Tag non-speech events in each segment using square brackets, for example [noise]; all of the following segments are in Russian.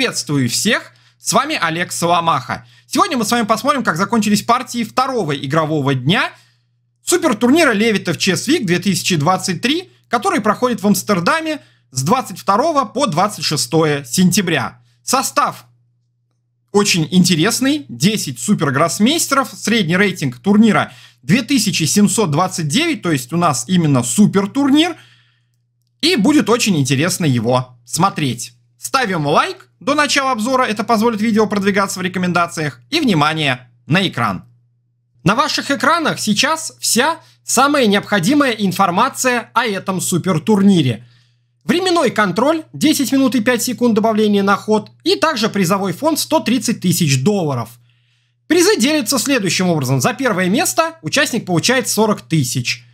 Приветствую всех! С вами Олег Соломаха. Сегодня мы с вами посмотрим, как закончились партии второго игрового дня супертурнира Левитов Chess Week 2023, который проходит в Амстердаме с 22 по 26 сентября. Состав очень интересный. 10 супергроссмейстеров. Средний рейтинг турнира 2729, то есть у нас именно супер турнир И будет очень интересно его смотреть. Ставим лайк, до начала обзора это позволит видео продвигаться в рекомендациях и, внимание, на экран. На ваших экранах сейчас вся самая необходимая информация о этом супертурнире. Временной контроль 10 минут и 5 секунд добавления на ход и также призовой фонд 130 тысяч долларов. Призы делятся следующим образом. За первое место участник получает 40 тысяч.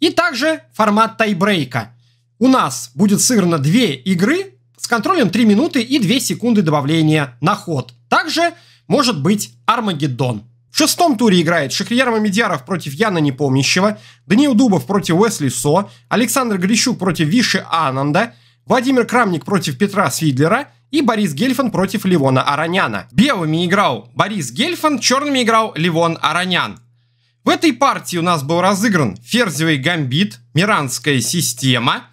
И также формат тайбрейка. У нас будет сыграно две игры контролем 3 минуты и 2 секунды добавления на ход. Также может быть Армагеддон. В шестом туре играет Шахриер Мамедьяров против Яна Непомнящего, Даниил Дубов против Уэсли Со, Александр Грищук против Виши Ананда, Владимир Крамник против Петра Свидлера и Борис Гельфан против Ливона Араняна. Белыми играл Борис Гельфан, черными играл Ливон Аранян. В этой партии у нас был разыгран ферзевый гамбит, миранская система.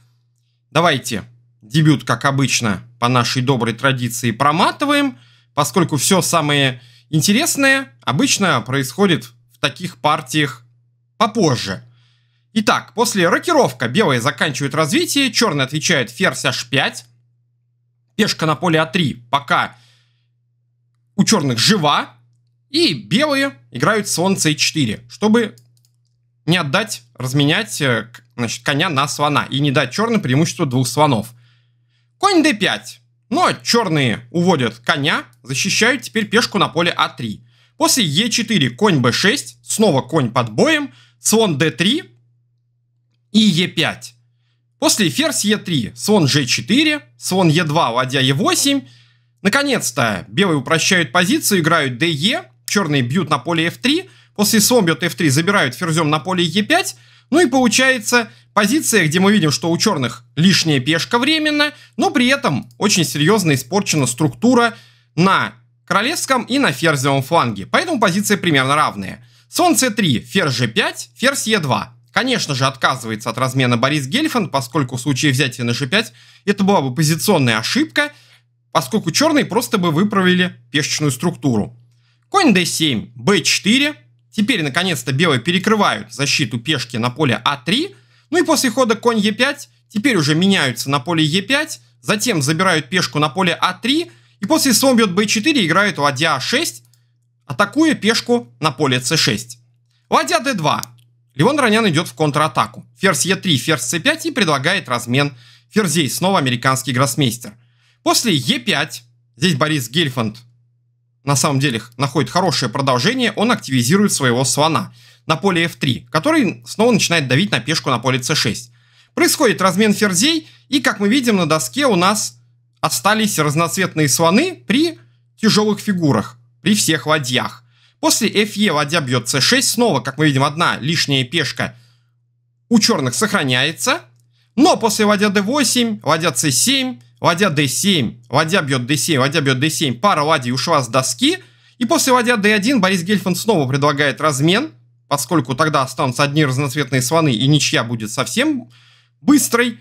Давайте Дебют, как обычно, по нашей доброй традиции проматываем, поскольку все самое интересное обычно происходит в таких партиях попозже. Итак, после рокировка белые заканчивают развитие, черный отвечает ферзь h5, пешка на поле а3 пока у черных жива, и белые играют слон c4, чтобы не отдать, разменять э, значит, коня на слона и не дать черным преимущество двух слонов. Конь d5. Но ну, а черные уводят коня, защищают теперь пешку на поле а3. После e4 конь b6, снова конь под боем, слон d3 и e5. После ферзь e3, слон g4, слон e2, ладья e8. Наконец-то белые упрощают позицию, играют de, черные бьют на поле f3, после слон бьет f3, забирают ферзем на поле e5. Ну и получается Позиция, где мы видим, что у черных лишняя пешка временно, но при этом очень серьезно испорчена структура на королевском и на ферзевом фланге. Поэтому позиции примерно равные. Слон c3, ферзь g5, ферзь e2. Конечно же, отказывается от размена Борис Гельфанд, поскольку в случае взятия на g5 это была бы позиционная ошибка, поскольку черные просто бы выправили пешечную структуру. Конь d7, b4. Теперь, наконец-то, белые перекрывают защиту пешки на поле а3, ну и после хода конь Е5 теперь уже меняются на поле Е5, затем забирают пешку на поле А3, и после слон бьет b4 играют ладья А6, атакуя пешку на поле c6. Ладья d2. Леон Ронян идет в контратаку. Ферзь e3, ферзь c5 и предлагает размен ферзей. Снова американский гроссмейстер. После e5, здесь Борис Гельфанд на самом деле находит хорошее продолжение, он активизирует своего слона на поле f3, который снова начинает давить на пешку на поле c6. Происходит размен ферзей, и, как мы видим, на доске у нас остались разноцветные слоны при тяжелых фигурах, при всех ладьях. После fe ладья бьет c6, снова, как мы видим, одна лишняя пешка у черных сохраняется, но после ладья d8, ладья c7, ладья d7, ладья бьет d7, ладья бьет d7, пара ладей ушла с доски, и после ладья d1 Борис Гельфанд снова предлагает размен, поскольку тогда останутся одни разноцветные слоны и ничья будет совсем быстрой.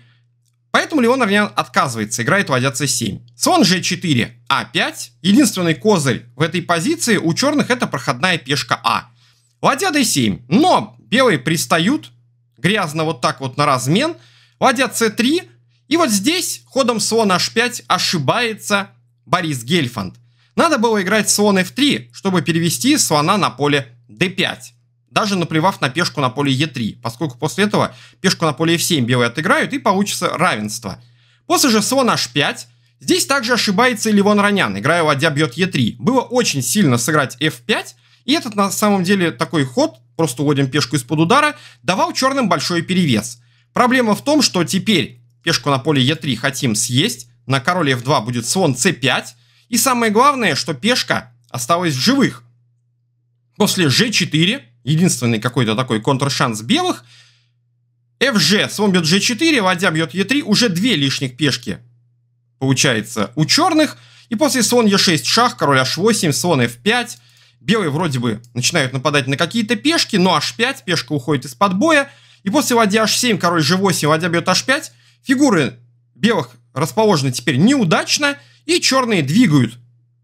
Поэтому Леонарнян отказывается, играет ладья c7. Слон g4, а5. Единственный козырь в этой позиции у черных это проходная пешка а. Ладья d7, но белые пристают грязно вот так вот на размен. Ладья c3, и вот здесь ходом слон h5 ошибается Борис Гельфанд. Надо было играть слон f3, чтобы перевести слона на поле d5 даже наплевав на пешку на поле Е3, поскольку после этого пешку на поле F7 белые отыграют и получится равенство. После же слон H5, здесь также ошибается и Ливон Ронян, играя ладья бьет Е3. Было очень сильно сыграть F5, и этот на самом деле такой ход, просто уводим пешку из-под удара, давал черным большой перевес. Проблема в том, что теперь пешку на поле Е3 хотим съесть, на короле F2 будет слон C5, и самое главное, что пешка осталась в живых. После G4 единственный какой-то такой контршанс белых. FG слон бьет G4, вадя бьет E3, уже две лишних пешки получается у черных. И после слон Е6 шах, король H8, слон F5. Белые вроде бы начинают нападать на какие-то пешки, но H5, пешка уходит из-под боя. И после ладья H7, король G8, ладья бьет H5. Фигуры белых расположены теперь неудачно, и черные двигают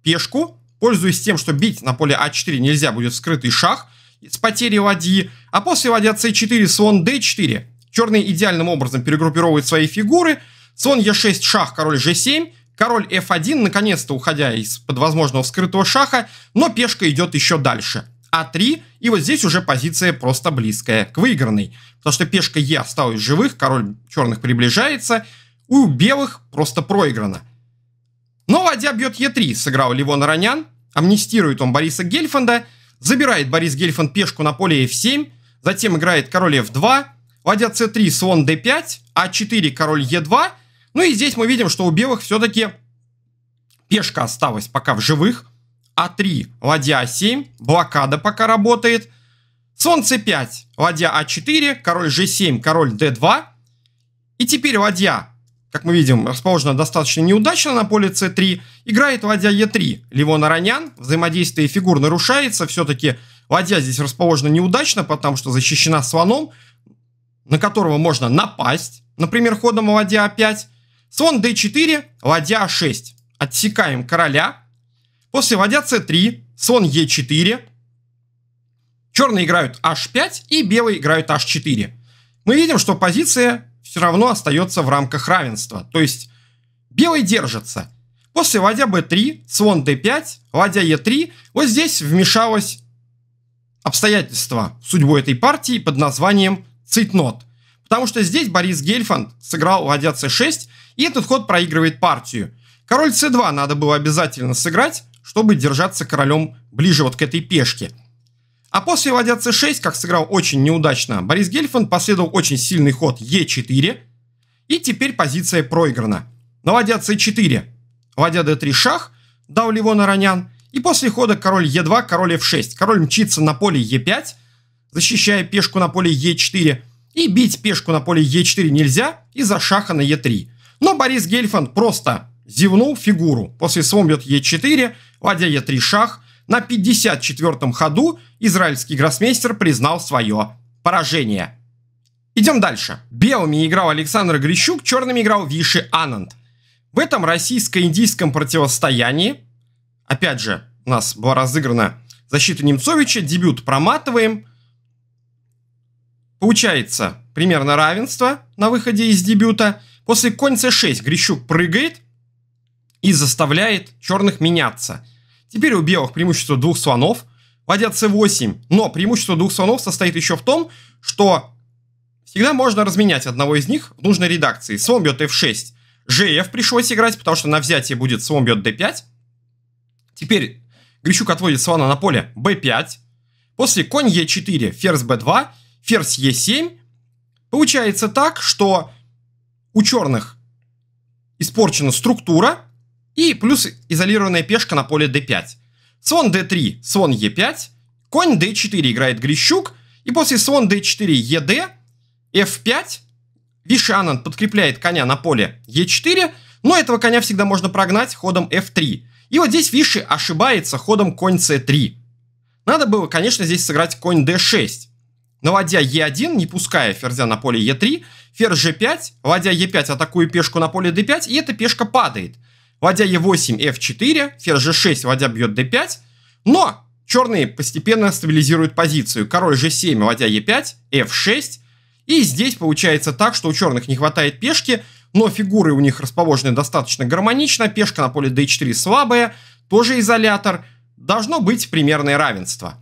пешку, пользуясь тем, что бить на поле А4 нельзя будет скрытый шах, с потерей ладьи, а после ладья c4, слон d4. черные идеальным образом перегруппировывают свои фигуры. Слон e6, шах, король g7, король f1, наконец-то уходя из-под возможного скрытого шаха, но пешка идет еще дальше. А3, и вот здесь уже позиция просто близкая к выигранной. Потому что пешка Е осталась живых, король черных приближается, у белых просто проиграно. Но ладья бьет Е3, сыграл Ливон Ронян, амнистирует он Бориса Гельфанда, Забирает Борис Гельфанд пешку на поле f7, затем играет король f2, ладья c3, слон d5, а4, король e2. Ну и здесь мы видим, что у белых все-таки пешка осталась пока в живых. а3, ладья a7, блокада пока работает. Слон c5, ладья а4, король g7, король d2. И теперь ладья как мы видим, расположена достаточно неудачно на поле c3. Играет ладья e3. Ливон Аранян. Взаимодействие фигур нарушается. Все-таки ладья здесь расположена неудачно, потому что защищена слоном, на которого можно напасть. Например, ходом ладья a5. Слон d4, ладья a6. Отсекаем короля. После ладья c3, слон e4. Черные играют h5 и белые играют h4. Мы видим, что позиция все равно остается в рамках равенства. То есть белый держится. После ладья b3, слон d5, ладья e3, вот здесь вмешалось обстоятельство судьбу этой партии под названием цитнот. Потому что здесь Борис Гельфанд сыграл ладья c6, и этот ход проигрывает партию. Король c2 надо было обязательно сыграть, чтобы держаться королем ближе вот к этой пешке – а после ладья c6, как сыграл очень неудачно Борис Гельфанд, последовал очень сильный ход e4. И теперь позиция проиграна. На ладья c4, ладья d3 шах, дал Ливона Ронян. И после хода король e2, король f6. Король мчится на поле e5, защищая пешку на поле e4. И бить пешку на поле e4 нельзя из-за шаха на e3. Но Борис Гельфанд просто зевнул фигуру. После слон бьет e4, ладья e3 шах, на 54-м ходу израильский гроссмейстер признал свое поражение. Идем дальше. Белыми играл Александр Грищук, черными играл Виши Ананд. В этом российско-индийском противостоянии, опять же, у нас была разыграна защита Немцовича, дебют проматываем. Получается примерно равенство на выходе из дебюта. После конь c6 Грищук прыгает и заставляет черных меняться – Теперь у белых преимущество двух слонов, ладья c8. Но преимущество двух слонов состоит еще в том, что всегда можно разменять одного из них в нужной редакции. Слон бьет f6. gf пришлось играть, потому что на взятие будет слон бьет d5. Теперь Грищук отводит слона на поле b5. После конь e4, ферзь b2, ферзь e7. Получается так, что у черных испорчена структура, и плюс изолированная пешка на поле d5. Слон d3, слон e5, конь d4 играет Грищук, и после слон d4 ед, e f5, Вишанан подкрепляет коня на поле e4, но этого коня всегда можно прогнать ходом f3. И вот здесь Виши ошибается ходом конь c3. Надо было, конечно, здесь сыграть конь d6. Но ладья e1, не пуская ферзя на поле e3, ферзь g5, ладья e5 атакую пешку на поле d5, и эта пешка падает. Ладья e 8 F4, ферзь G6, ладья бьет D5. Но черные постепенно стабилизируют позицию. Король G7, ладья e 5 F6. И здесь получается так, что у черных не хватает пешки, но фигуры у них расположены достаточно гармонично. Пешка на поле D4 слабая, тоже изолятор. Должно быть примерное равенство.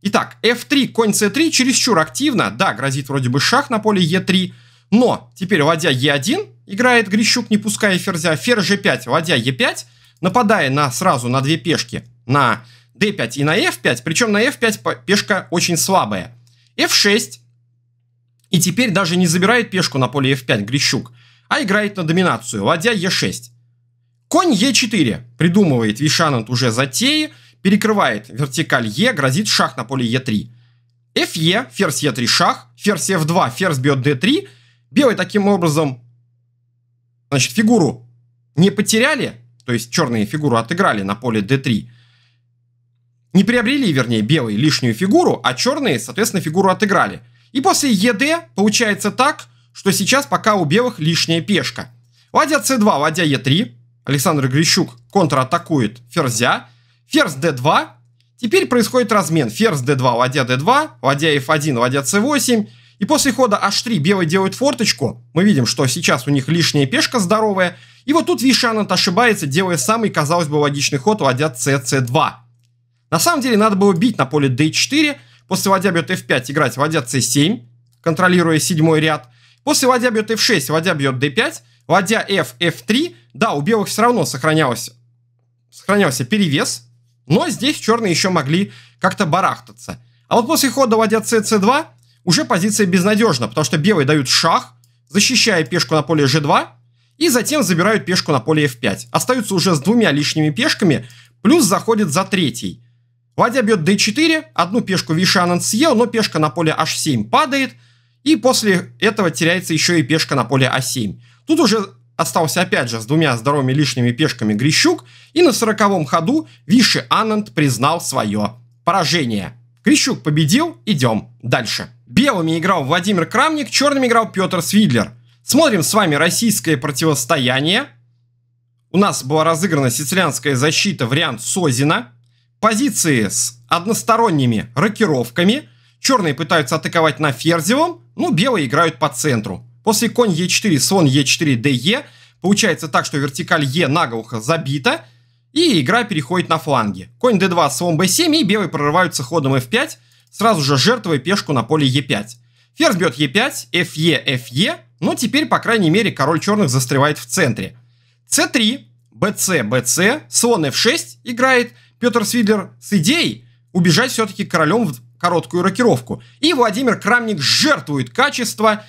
Итак, f3, конь c3 чересчур активно. Да, грозит вроде бы шах на поле e3. Но теперь ладья e1, Играет Грищук, не пуская ферзя. Ферзь g5, ладья e5, нападая на, сразу на две пешки, на d5 и на f5. Причем на f5 пешка очень слабая. f6. И теперь даже не забирает пешку на поле f5 Грищук, а играет на доминацию. Ладья e6. Конь e4. Придумывает Вишанант уже затеи. Перекрывает вертикаль e, грозит шах на поле e3. fe, ферзь e3 шах, ферзь f2, ферзь бьет d3. Белый таким образом Значит, фигуру не потеряли, то есть черные фигуру отыграли на поле d3. Не приобрели, вернее, белые лишнюю фигуру, а черные, соответственно, фигуру отыграли. И после ед получается так, что сейчас пока у белых лишняя пешка. Ладья c2, ладья e3. Александр Грищук контратакует ферзя. Ферзь d2. Теперь происходит размен. Ферзь d2, ладья d2, ладья f1, ладья c8, и после хода h3 белые делают форточку. Мы видим, что сейчас у них лишняя пешка здоровая. И вот тут Вишанат ошибается, делая самый, казалось бы, логичный ход, ладья cc2. На самом деле надо было бить на поле d4, после ладья бьет f5 играть ладья c7, контролируя седьмой ряд. После ладья бьет f6, ладья бьет d5, ладья f, f3. Да, у белых все равно сохранялся, сохранялся перевес, но здесь черные еще могли как-то барахтаться. А вот после хода ладья cc2 уже позиция безнадежна, потому что белые дают шах, защищая пешку на поле g2, и затем забирают пешку на поле f5. Остаются уже с двумя лишними пешками, плюс заходит за третий. Ладья бьет d4, одну пешку Вишанан съел, но пешка на поле h7 падает, и после этого теряется еще и пешка на поле a а 7 Тут уже остался опять же с двумя здоровыми лишними пешками Грищук, и на сороковом ходу Виши Ананд признал свое поражение. Грищук победил, идем дальше. Белыми играл Владимир Крамник, черными играл Петр Свидлер. Смотрим с вами российское противостояние. У нас была разыграна сицилианская защита, вариант Созина. Позиции с односторонними рокировками. Черные пытаются атаковать на ферзевом, ну белые играют по центру. После конь Е4, слон Е4, ДЕ. Получается так, что вертикаль Е наглухо забита. И игра переходит на фланге. Конь d2, слон b7, и белые прорываются ходом f5 сразу же жертвуя пешку на поле Е5. Ферзь бьет Е5, Фе, Фе, но теперь, по крайней мере, король черных застревает в центре. c 3 БЦ, БЦ, слон F6 играет Петр Свидлер с идеей убежать все-таки королем в короткую рокировку. И Владимир Крамник жертвует качество,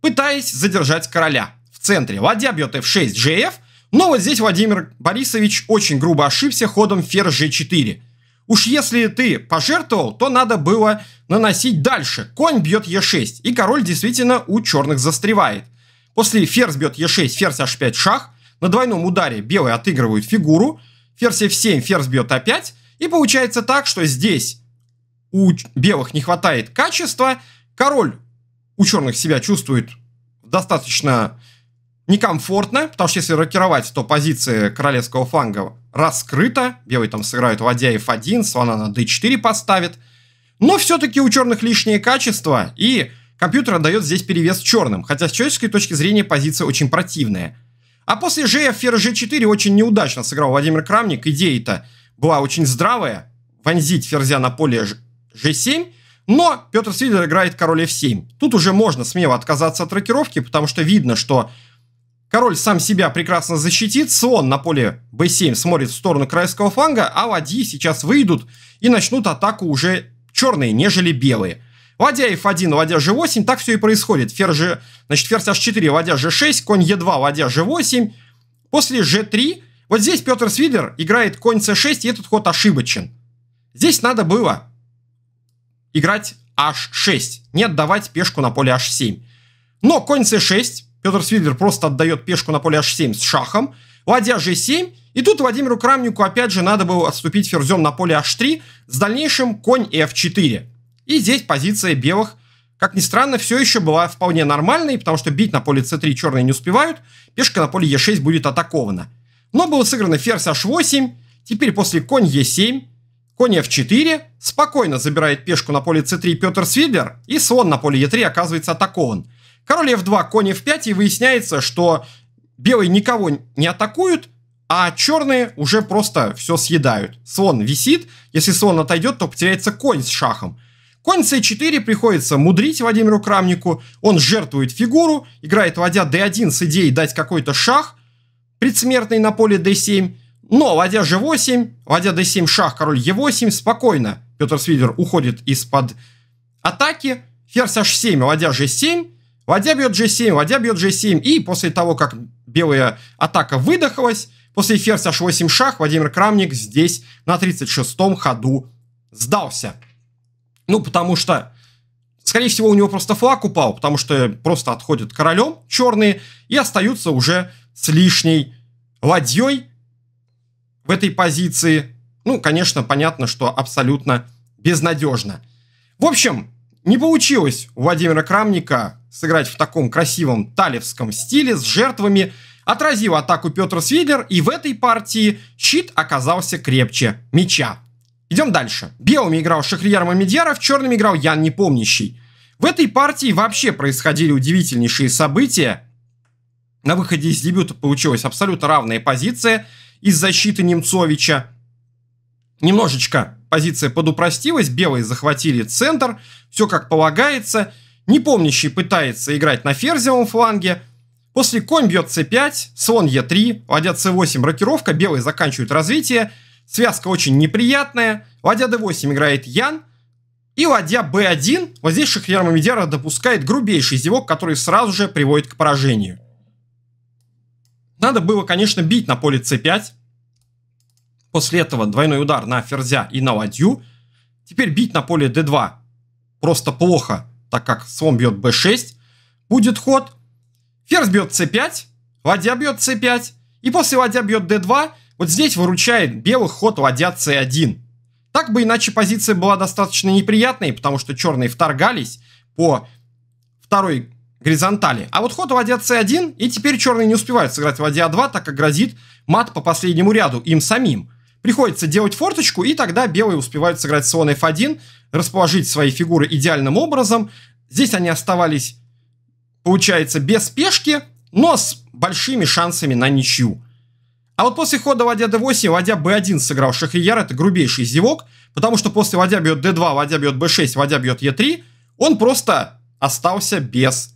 пытаясь задержать короля в центре. Ладья бьет F6, GF, но вот здесь Владимир Борисович очень грубо ошибся ходом ферзь G4. Уж если ты пожертвовал, то надо было наносить дальше. Конь бьет Е6, и король действительно у черных застревает. После ферзь бьет Е6, ферзь H5 шах. На двойном ударе белые отыгрывают фигуру. Ферзь F7, ферзь бьет А5. И получается так, что здесь у белых не хватает качества. Король у черных себя чувствует достаточно некомфортно, потому что если рокировать, то позиции королевского фланга раскрыта. Белые там сыграют ладья f1, слона на d4 поставит. Но все-таки у черных лишние качества, и компьютер отдает здесь перевес черным, хотя с человеческой точки зрения позиция очень противная. А после g ферзь g4 очень неудачно сыграл Владимир Крамник. Идея-то была очень здравая, вонзить ферзя на поле g7, но Петр Свидер играет король f7. Тут уже можно смело отказаться от рокировки, потому что видно, что Король сам себя прекрасно защитит, слон на поле b7 смотрит в сторону краевского фланга, а ладьи сейчас выйдут и начнут атаку уже черные, нежели белые. Ладья f1, ладья g8, так все и происходит. Фер же, значит, ферзь h4, ладья g6, конь e2, ладья g8. После g3, вот здесь Петр Свидер играет конь c6, и этот ход ошибочен. Здесь надо было играть h6, не отдавать пешку на поле h7. Но конь c6 Петр Свидлер просто отдает пешку на поле h7 с шахом, ладья g7, и тут Владимиру Крамнику опять же надо было отступить ферзем на поле h3 с дальнейшим конь f4. И здесь позиция белых, как ни странно, все еще была вполне нормальной, потому что бить на поле c3 черные не успевают, пешка на поле e6 будет атакована. Но было сыграно ферзь h8, теперь после конь e7, конь f4, спокойно забирает пешку на поле c3 Петр Свидлер, и слон на поле e3 оказывается атакован – Король f2, конь f5, и выясняется, что белые никого не атакуют, а черные уже просто все съедают. Слон висит, если слон отойдет, то потеряется конь с шахом. Конь c4 приходится мудрить Владимиру Крамнику, он жертвует фигуру, играет ладья d1 с идеей дать какой-то шах, предсмертный на поле d7, но ладья g8, ладья d7, шах, король e8, спокойно. Петр Свидер уходит из-под атаки, ферзь h7, ладья g7, Ладья бьет g7, ладья бьет g7. И после того, как белая атака выдохлась, после ферзь h8 шах Владимир Крамник здесь на 36-м ходу сдался. Ну, потому что, скорее всего, у него просто флаг упал, потому что просто отходят королем черные и остаются уже с лишней ладьей в этой позиции. Ну, конечно, понятно, что абсолютно безнадежно. В общем, не получилось у Владимира Крамника сыграть в таком красивом талевском стиле с жертвами. Отразил атаку Петр Свидлер, и в этой партии щит оказался крепче мяча. Идем дальше. Белыми играл Шахрияр Мамедьяров, черными играл Ян Непомнящий. В этой партии вообще происходили удивительнейшие события. На выходе из дебюта получилась абсолютно равная позиция из защиты Немцовича. Немножечко позиция подупростилась, белые захватили центр, все как полагается. Непомнящий пытается играть на ферзевом фланге. После конь бьет c5, слон e3, ладья c8, рокировка, белые заканчивают развитие. Связка очень неприятная. Ладья d8 играет Ян. И ладья b1, вот здесь Шахрияр Мамедьяров допускает грубейший зевок, который сразу же приводит к поражению. Надо было, конечно, бить на поле c5, После этого двойной удар на ферзя и на ладью. Теперь бить на поле d2 просто плохо, так как слон бьет b6. Будет ход. Ферзь бьет c5, ладья бьет c5. И после ладья бьет d2, вот здесь выручает белый ход ладья c1. Так бы иначе позиция была достаточно неприятной, потому что черные вторгались по второй горизонтали. А вот ход ладья c1, и теперь черные не успевают сыграть ладья 2, так как грозит мат по последнему ряду им самим. Приходится делать форточку, и тогда белые успевают сыграть слон f1, расположить свои фигуры идеальным образом. Здесь они оставались, получается, без пешки но с большими шансами на ничью. А вот после хода ладья d8 ладья b1 сыграл шахрияр это грубейший зевок, потому что после ладья бьет d2, ладья бьет b6, ладья бьет e3, он просто остался без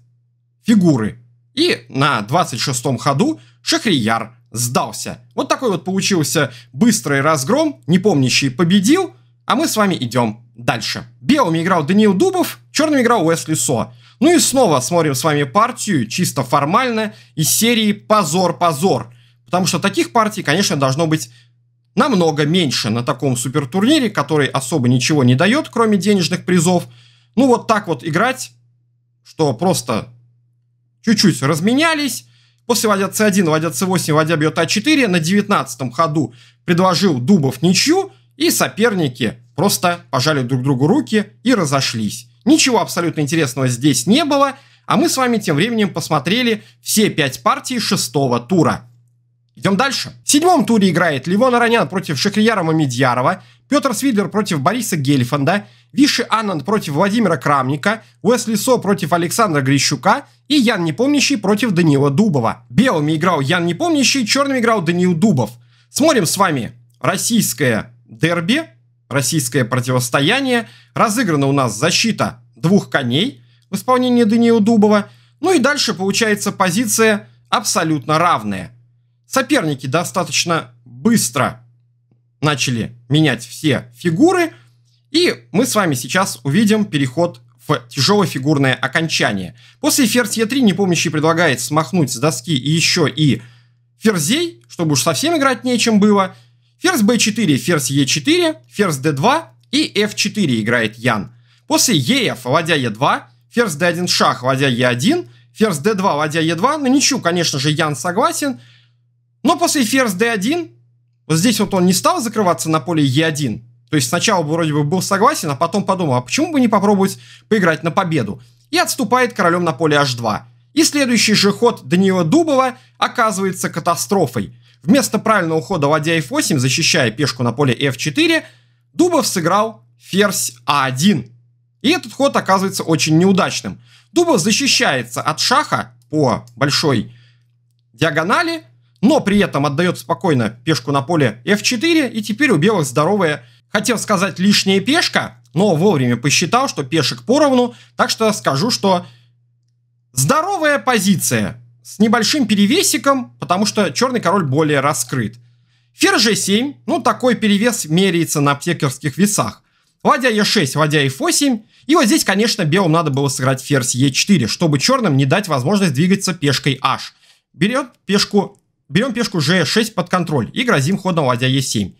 фигуры. И на 26-м ходу шахрияр сдался. Вот такой вот получился быстрый разгром, непомнящий победил, а мы с вами идем дальше. Белыми играл Даниил Дубов, черными играл Уэсли Со. Ну и снова смотрим с вами партию, чисто формально, из серии «Позор-позор». Потому что таких партий, конечно, должно быть намного меньше на таком супертурнире, который особо ничего не дает, кроме денежных призов. Ну вот так вот играть, что просто чуть-чуть разменялись, После ладья c1, ладья c8, ладья бьет а4. На 19 ходу предложил Дубов ничью, и соперники просто пожали друг другу руки и разошлись. Ничего абсолютно интересного здесь не было, а мы с вами тем временем посмотрели все пять партий шестого тура. Идем дальше. В седьмом туре играет Ливон Аранян против Шахрияра Мамедьярова, Петр Свидлер против Бориса Гельфанда, Виши Ананд против Владимира Крамника, Уэсли Со против Александра Грищука и Ян Непомнящий против Даниила Дубова. Белыми играл Ян Непомнящий, черными играл Даниил Дубов. Смотрим с вами российское дерби, российское противостояние. Разыграна у нас защита двух коней в исполнении Даниила Дубова. Ну и дальше получается позиция абсолютно равная – соперники достаточно быстро начали менять все фигуры. И мы с вами сейчас увидим переход в тяжелое фигурное окончание. После ферзь Е3 непомнящий предлагает смахнуть с доски и еще и ферзей, чтобы уж совсем играть нечем было. Ферзь b4, ферзь e4, ферзь d2 и f4 играет Ян. После ef, ладья e2, ферзь d1 шах, ладья e1, ферзь d2, ладья e2. На ничью, конечно же, Ян согласен. Но после ферзь d1, вот здесь вот он не стал закрываться на поле e1. То есть сначала вроде бы был согласен, а потом подумал, а почему бы не попробовать поиграть на победу? И отступает королем на поле h2. И следующий же ход Даниила Дубова оказывается катастрофой. Вместо правильного хода ладья f8, защищая пешку на поле f4, Дубов сыграл ферзь a а 1 И этот ход оказывается очень неудачным. Дубов защищается от шаха по большой диагонали, но при этом отдает спокойно пешку на поле f4, и теперь у белых здоровая, хотел сказать, лишняя пешка, но вовремя посчитал, что пешек поровну, так что скажу, что здоровая позиция с небольшим перевесиком, потому что черный король более раскрыт. Фер g7, ну такой перевес меряется на аптекерских весах. Ладья e6, ладья f8, и вот здесь, конечно, белым надо было сыграть ферзь e4, чтобы черным не дать возможность двигаться пешкой h. Берет пешку берем пешку g6 под контроль и грозим ходом ладья e7.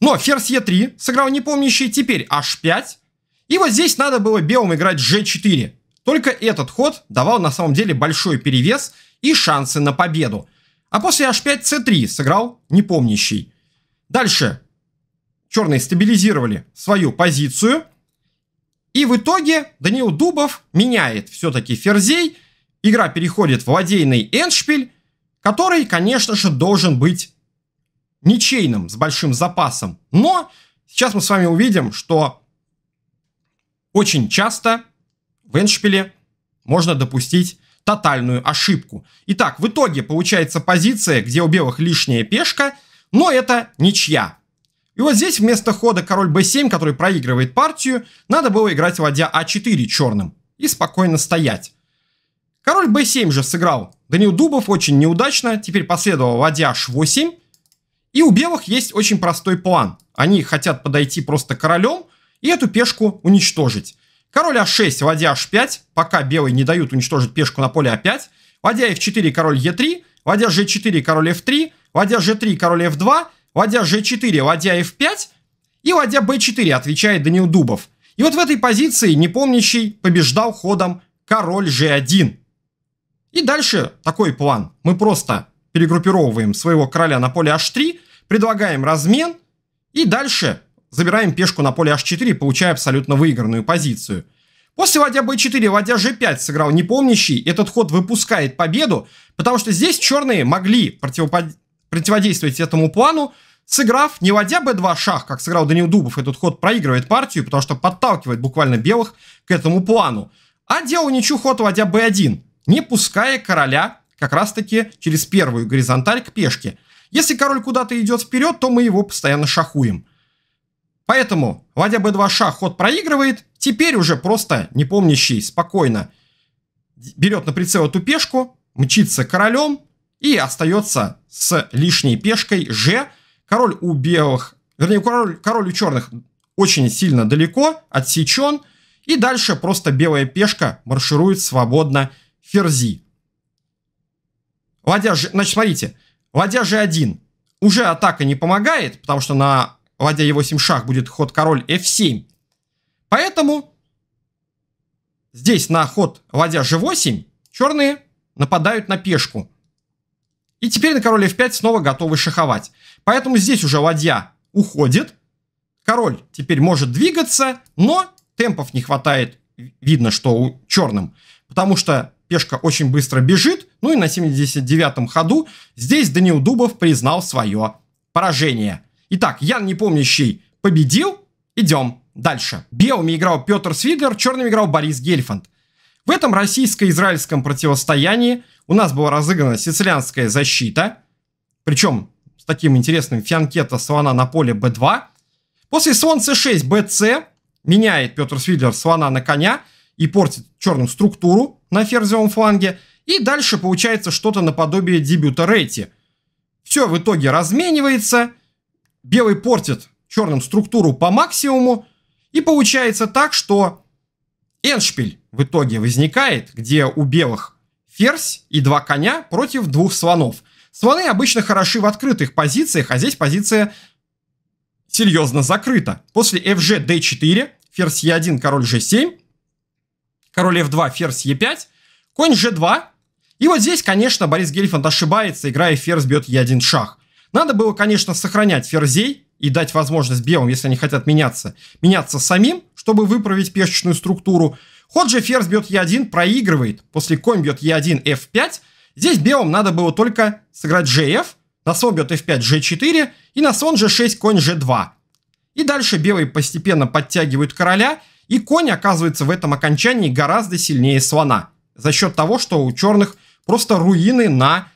Но ферзь e3 сыграл непомнящий, теперь h5. И вот здесь надо было белым играть g4. Только этот ход давал на самом деле большой перевес и шансы на победу. А после h5 c3 сыграл непомнящий. Дальше черные стабилизировали свою позицию. И в итоге Даниил Дубов меняет все-таки ферзей. Игра переходит в ладейный эндшпиль который, конечно же, должен быть ничейным, с большим запасом. Но сейчас мы с вами увидим, что очень часто в эндшпиле можно допустить тотальную ошибку. Итак, в итоге получается позиция, где у белых лишняя пешка, но это ничья. И вот здесь вместо хода король b7, который проигрывает партию, надо было играть ладья а4 черным и спокойно стоять. Король b7 же сыграл. Данил Дубов очень неудачно. Теперь последовал ладья h8. И у белых есть очень простой план. Они хотят подойти просто королем и эту пешку уничтожить. Король h6, ладья h5. Пока белые не дают уничтожить пешку на поле a5. Ладья f4, король e3. Ладья g4, король f3. Ладья g3, король f2. Ладья g4, ладья f5. И ладья b4, отвечает Данил Дубов. И вот в этой позиции непомнящий побеждал ходом король g1. И дальше такой план. Мы просто перегруппировываем своего короля на поле h3, предлагаем размен и дальше забираем пешку на поле h4, получая абсолютно выигранную позицию. После ладья b4, ладья g5 сыграл непомнящий, этот ход выпускает победу, потому что здесь черные могли противопод... противодействовать этому плану, сыграв не ладья b2 шах, как сыграл Данил Дубов, этот ход проигрывает партию, потому что подталкивает буквально белых к этому плану, а делал ничью ход ладья b1 не пуская короля как раз-таки через первую горизонталь к пешке. Если король куда-то идет вперед, то мы его постоянно шахуем. Поэтому, ладья b2 шах ход проигрывает, теперь уже просто непомнящий спокойно берет на прицел эту пешку, мчится королем и остается с лишней пешкой g. Король у белых, вернее, король, король у черных очень сильно далеко, отсечен, и дальше просто белая пешка марширует свободно вверх ферзи. Ладья же, значит, смотрите, ладья же 1 уже атака не помогает, потому что на ладья его 8 шах будет ход король f7. Поэтому здесь на ход ладья g8 черные нападают на пешку. И теперь на король f5 снова готовы шаховать. Поэтому здесь уже ладья уходит. Король теперь может двигаться, но темпов не хватает, видно, что у черным. Потому что пешка очень быстро бежит. Ну и на 79-м ходу здесь Данил Дубов признал свое поражение. Итак, Ян Непомнящий победил. Идем дальше. Белыми играл Петр Свидлер, черными играл Борис Гельфанд. В этом российско-израильском противостоянии у нас была разыграна сицилианская защита. Причем с таким интересным фианкета слона на поле b2. После слон c6, bc меняет Петр Свидлер слона на коня и портит черным структуру на ферзевом фланге, и дальше получается что-то наподобие дебюта Рейти. Все в итоге разменивается, белый портит черным структуру по максимуму, и получается так, что эншпиль в итоге возникает, где у белых ферзь и два коня против двух слонов. Слоны обычно хороши в открытых позициях, а здесь позиция серьезно закрыта. После fg d4, ферзь e1, король g7, король f2, ферзь e5, конь g2. И вот здесь, конечно, Борис Гельфанд ошибается, играя ферзь бьет e1 шах. Надо было, конечно, сохранять ферзей и дать возможность белым, если они хотят меняться, меняться самим, чтобы выправить пешечную структуру. Ход же ферзь бьет e1, проигрывает. После конь бьет e1, f5. Здесь белым надо было только сыграть gf, на слон бьет f5, g4 и на слон g6, конь g2. И дальше белые постепенно подтягивают короля – и конь оказывается в этом окончании гораздо сильнее слона. За счет того, что у черных просто руины на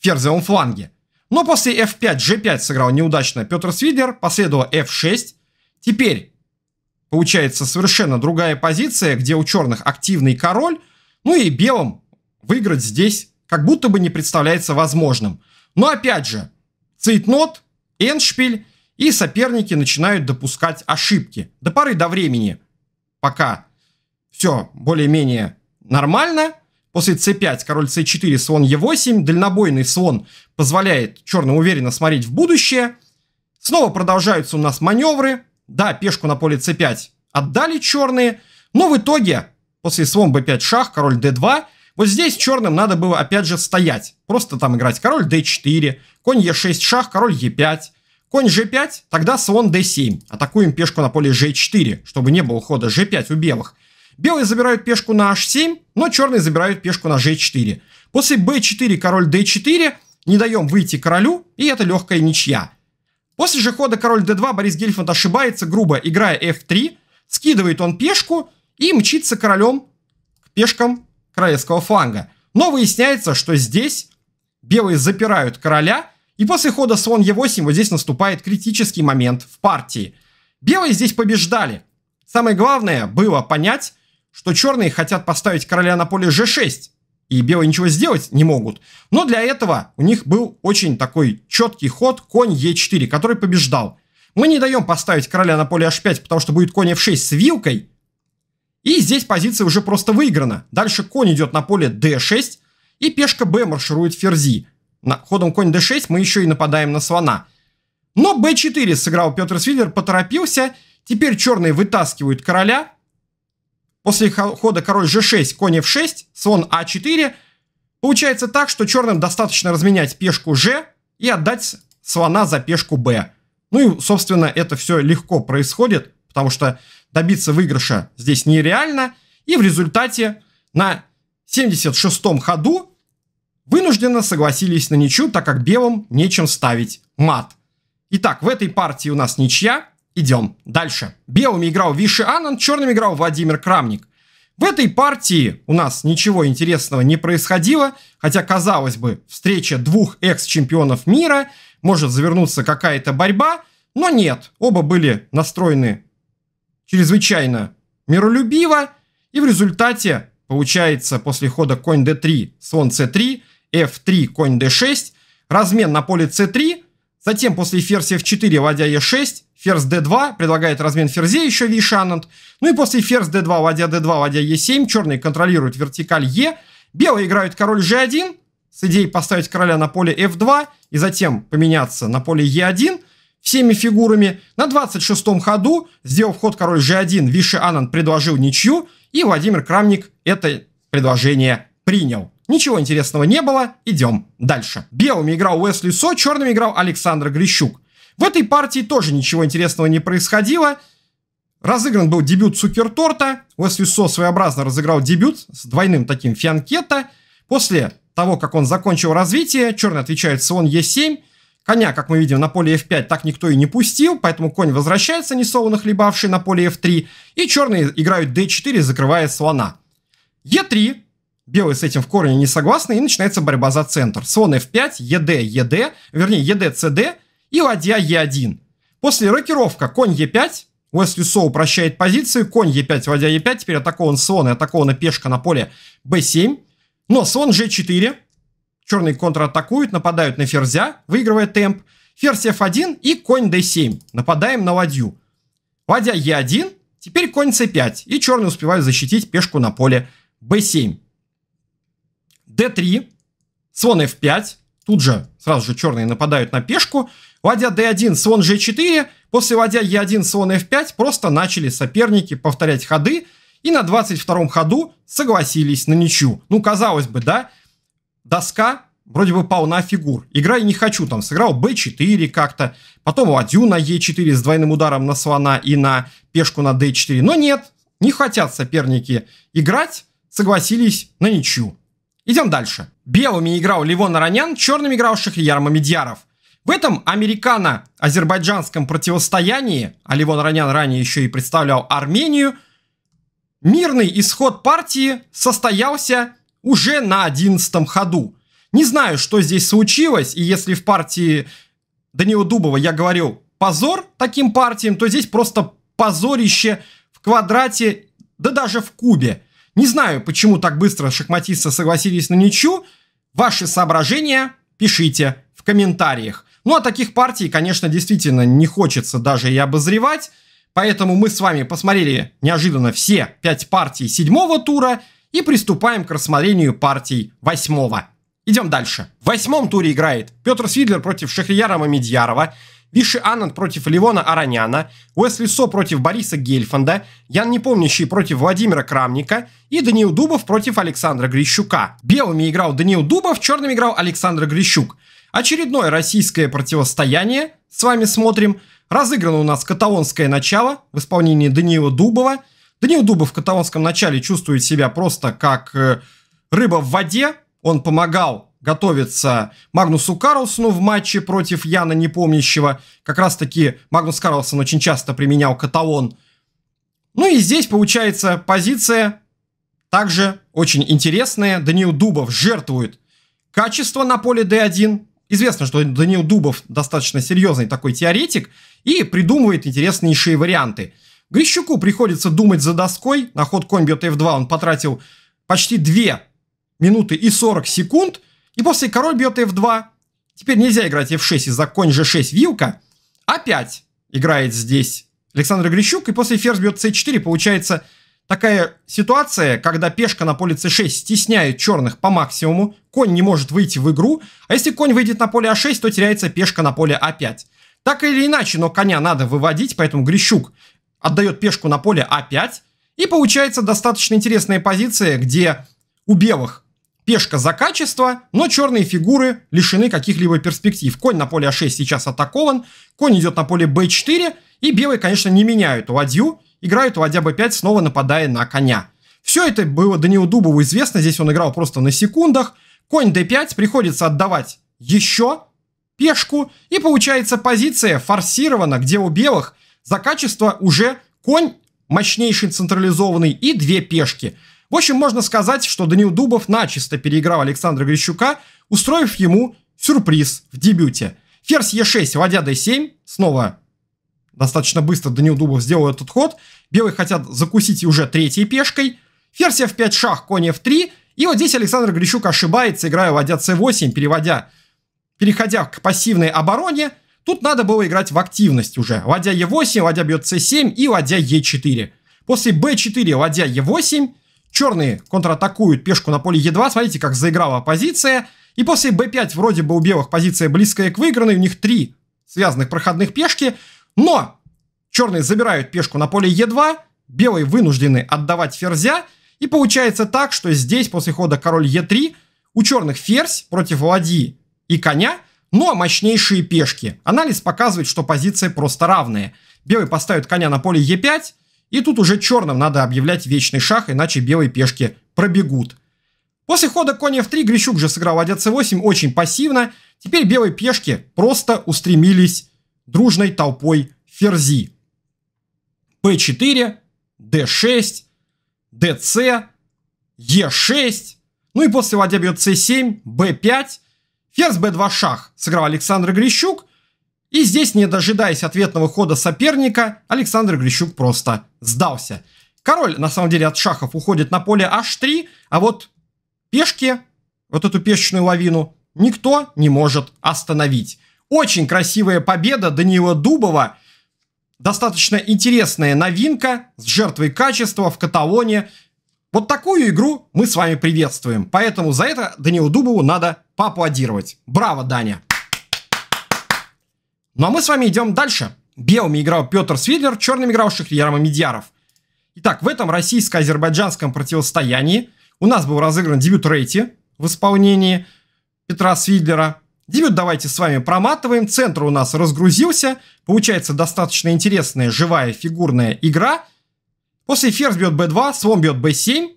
ферзевом фланге. Но после f5, g5 сыграл неудачно Петр Свидер, последовал f6. Теперь получается совершенно другая позиция, где у черных активный король, ну и белым выиграть здесь как будто бы не представляется возможным. Но опять же, цейтнот, эншпиль и соперники начинают допускать ошибки. До поры до времени. Пока все более-менее нормально. После c5, король c4, слон e8. Дальнобойный слон позволяет черным уверенно смотреть в будущее. Снова продолжаются у нас маневры. Да, пешку на поле c5 отдали черные. Но в итоге, после слон b5 шах, король d2, вот здесь черным надо было опять же стоять. Просто там играть король d4, конь e6 шах, король e5. Конь g5, тогда слон d7. Атакуем пешку на поле g4, чтобы не было хода g5 у белых. Белые забирают пешку на h7, но черные забирают пешку на g4. После b4 король d4 не даем выйти королю, и это легкая ничья. После же хода король d2 Борис Гельфанд ошибается, грубо играя f3, скидывает он пешку и мчится королем к пешкам королевского фланга. Но выясняется, что здесь белые запирают короля – и после хода слон Е8 вот здесь наступает критический момент в партии. Белые здесь побеждали. Самое главное было понять, что черные хотят поставить короля на поле G6. И белые ничего сделать не могут. Но для этого у них был очень такой четкий ход конь Е4, который побеждал. Мы не даем поставить короля на поле H5, потому что будет конь F6 с вилкой. И здесь позиция уже просто выиграна. Дальше конь идет на поле D6, и пешка b марширует ферзи. На, ходом конь d6 мы еще и нападаем на слона. Но b4 сыграл Петр Свиллер, поторопился. Теперь черные вытаскивают короля. После хода король g6, конь f6, слон a4. А Получается так, что черным достаточно разменять пешку g и отдать слона за пешку b. Ну и, собственно, это все легко происходит, потому что добиться выигрыша здесь нереально. И в результате на 76-м ходу вынужденно согласились на ничью, так как белым нечем ставить мат. Итак, в этой партии у нас ничья. Идем дальше. Белыми играл Виши Анан, черным играл Владимир Крамник. В этой партии у нас ничего интересного не происходило, хотя, казалось бы, встреча двух экс-чемпионов мира, может завернуться какая-то борьба, но нет, оба были настроены чрезвычайно миролюбиво, и в результате получается после хода конь d3, слон c3, f3, конь d6, размен на поле c3, затем после ферзь f4, ладья e6, ферзь d2, предлагает размен ферзей, еще вишанант, ну и после ферзь d2, ладья d2, ладья e7, черные контролируют вертикаль e, белые играют король g1, с идеей поставить короля на поле f2 и затем поменяться на поле e1 всеми фигурами. На 26-м ходу, сделав ход король g1, Виши Анан предложил ничью, и Владимир Крамник это предложение принял. Ничего интересного не было, идем дальше. Белыми играл Уэсли Со, черными играл Александр Грищук. В этой партии тоже ничего интересного не происходило. Разыгран был дебют торта. Уэсли Со своеобразно разыграл дебют с двойным таким фианкета. После того, как он закончил развитие, черный отвечает слон Е7. Коня, как мы видим, на поле f5 так никто и не пустил, поэтому конь возвращается, несолоно хлебавший на поле f3, и черные играют d4, закрывая слона. e3, Белые с этим в корне не согласны, и начинается борьба за центр. Слон f5, ед, ед, вернее, ед, cd и ладья e1. После рокировка конь e5, Уэсли Соу прощает позицию, конь e5, ладья e5, теперь атакован слон и атакована пешка на поле b7. Но слон g4, черные контратакуют, нападают на ферзя, выигрывая темп. Ферзь f1 и конь d7, нападаем на ладью. Ладья e1, теперь конь c5, и черные успевают защитить пешку на поле b7 d3, слон f5, тут же сразу же черные нападают на пешку, ладья d1, слон g4, после ладья e1, слон f5 просто начали соперники повторять ходы, и на 22-м ходу согласились на ничью. Ну, казалось бы, да, доска вроде бы полна фигур. Играй не хочу, там сыграл b4 как-то, потом ладью на e4 с двойным ударом на слона и на пешку на d4. Но нет, не хотят соперники играть, согласились на ничью. Идем дальше. Белыми играл Ливон Аранян, черными играл Шахрияр Мамедьяров. В этом американо-азербайджанском противостоянии, а Ливон Аранян ранее еще и представлял Армению, мирный исход партии состоялся уже на 11 ходу. Не знаю, что здесь случилось, и если в партии Данила Дубова я говорил позор таким партиям, то здесь просто позорище в квадрате, да даже в кубе – не знаю, почему так быстро шахматисты согласились на ничью. Ваши соображения пишите в комментариях. Ну, а таких партий, конечно, действительно не хочется даже и обозревать. Поэтому мы с вами посмотрели неожиданно все пять партий седьмого тура и приступаем к рассмотрению партий восьмого. Идем дальше. В восьмом туре играет Петр Свидлер против Шахрияра Мамедьярова. Иши Аннан против Левона Араняна, Уэсли Со против Бориса Гельфанда, Ян Непомнящий против Владимира Крамника и Даниил Дубов против Александра Грищука. Белыми играл Даниил Дубов, черными играл Александр Грищук. Очередное российское противостояние, с вами смотрим. Разыграно у нас каталонское начало в исполнении Даниила Дубова. Даниил Дубов в каталонском начале чувствует себя просто как э, рыба в воде. Он помогал готовится Магнусу Карлсону в матче против Яна Непомнящего. Как раз-таки Магнус Карлсон очень часто применял каталон. Ну и здесь, получается, позиция также очень интересная. Даниил Дубов жертвует качество на поле D1. Известно, что Даниил Дубов достаточно серьезный такой теоретик и придумывает интереснейшие варианты. Грищуку приходится думать за доской. На ход конь бьет F2 он потратил почти 2 минуты и 40 секунд. И после король бьет f2. Теперь нельзя играть f6 из-за конь g6 вилка. Опять играет здесь Александр Грищук. И после ферзь бьет c4 получается такая ситуация, когда пешка на поле c6 стесняет черных по максимуму. Конь не может выйти в игру. А если конь выйдет на поле a а 6 то теряется пешка на поле a а 5 Так или иначе, но коня надо выводить, поэтому Грищук отдает пешку на поле a а 5 И получается достаточно интересная позиция, где у белых Пешка за качество, но черные фигуры лишены каких-либо перспектив. Конь на поле А6 сейчас атакован, конь идет на поле Б4, и белые, конечно, не меняют ладью, играют ладья Б5, снова нападая на коня. Все это было Даниилу Дубову известно, здесь он играл просто на секундах. Конь d5, приходится отдавать еще пешку, и получается позиция форсирована, где у белых за качество уже конь мощнейший централизованный и две пешки – в общем, можно сказать, что Данил Дубов начисто переиграл Александра Грищука, устроив ему сюрприз в дебюте. Ферзь Е6, ладья Д7, снова достаточно быстро Данил Дубов сделал этот ход. Белые хотят закусить уже третьей пешкой. Ферзь F5, шах, конь F3. И вот здесь Александр Грищук ошибается, играя ладья C8, переводя, переходя к пассивной обороне. Тут надо было играть в активность уже. Ладья Е8, ладья бьет c 7 и ладья Е4. После b 4 ладья Е8, черные контратакуют пешку на поле Е2, смотрите, как заиграла позиция. И после Б5 вроде бы у белых позиция близкая к выигранной, у них три связанных проходных пешки, но черные забирают пешку на поле Е2, белые вынуждены отдавать ферзя, и получается так, что здесь после хода король Е3 у черных ферзь против ладьи и коня, но мощнейшие пешки. Анализ показывает, что позиции просто равные. Белые поставят коня на поле Е5, и тут уже черным надо объявлять вечный шах, иначе белые пешки пробегут. После хода конь f3 Грищук же сыграл ладья c8 очень пассивно. Теперь белые пешки просто устремились дружной толпой ферзи. p4, d6, dc, e6. Ну и после ладья бьет c7, b5. Ферзь b2 шах сыграл Александр Грищук. И здесь, не дожидаясь ответного хода соперника, Александр Грищук просто сдался. Король, на самом деле, от шахов уходит на поле h3, а вот пешки, вот эту пешечную лавину, никто не может остановить. Очень красивая победа Даниила Дубова. Достаточно интересная новинка с жертвой качества в Каталоне. Вот такую игру мы с вами приветствуем. Поэтому за это Данилу Дубову надо поаплодировать. Браво, Даня! Ну а мы с вами идем дальше. Белыми играл Петр Свидлер, черным играл Шахрияр Амедьяров. Итак, в этом российско-азербайджанском противостоянии у нас был разыгран дебют Рейти в исполнении Петра Свидлера. Дебют давайте с вами проматываем. Центр у нас разгрузился. Получается достаточно интересная живая фигурная игра. После ферзь бьет b2, слон бьет b7.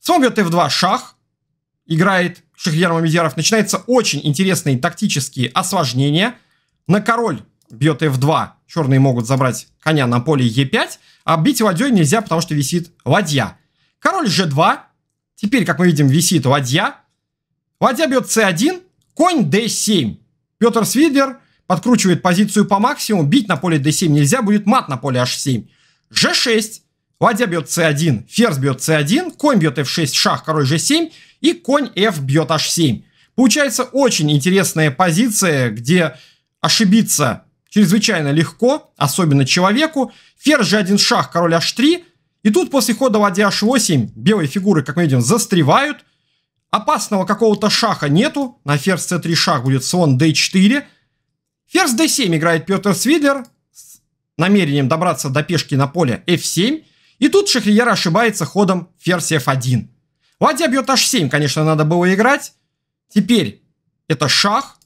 Слон бьет f2, шах. Играет Шахьяр Мамедьяров, начинаются очень интересные тактические осложнения. На король бьет f2, черные могут забрать коня на поле e5, а бить ладьей нельзя, потому что висит ладья. Король g2, теперь, как мы видим, висит ладья. Ладья бьет c1, конь d7. Петр Свидлер подкручивает позицию по максимуму, бить на поле d7 нельзя, будет мат на поле h7. g6, Ладья бьет c1, ферзь бьет c1, конь бьет f6, шах, король g7 и конь f бьет h7. Получается очень интересная позиция, где ошибиться чрезвычайно легко, особенно человеку. Ферзь g1 шах, король h3. И тут после хода ладья h8 белые фигуры, как мы видим, застревают. Опасного какого-то шаха нету. На ферзь c3 шах будет слон d4. Ферзь d7 играет Петр Свидлер с намерением добраться до пешки на поле f7. И тут Шахрияр ошибается ходом ферзь f1. Ладья бьет h7, конечно, надо было играть. Теперь это шах.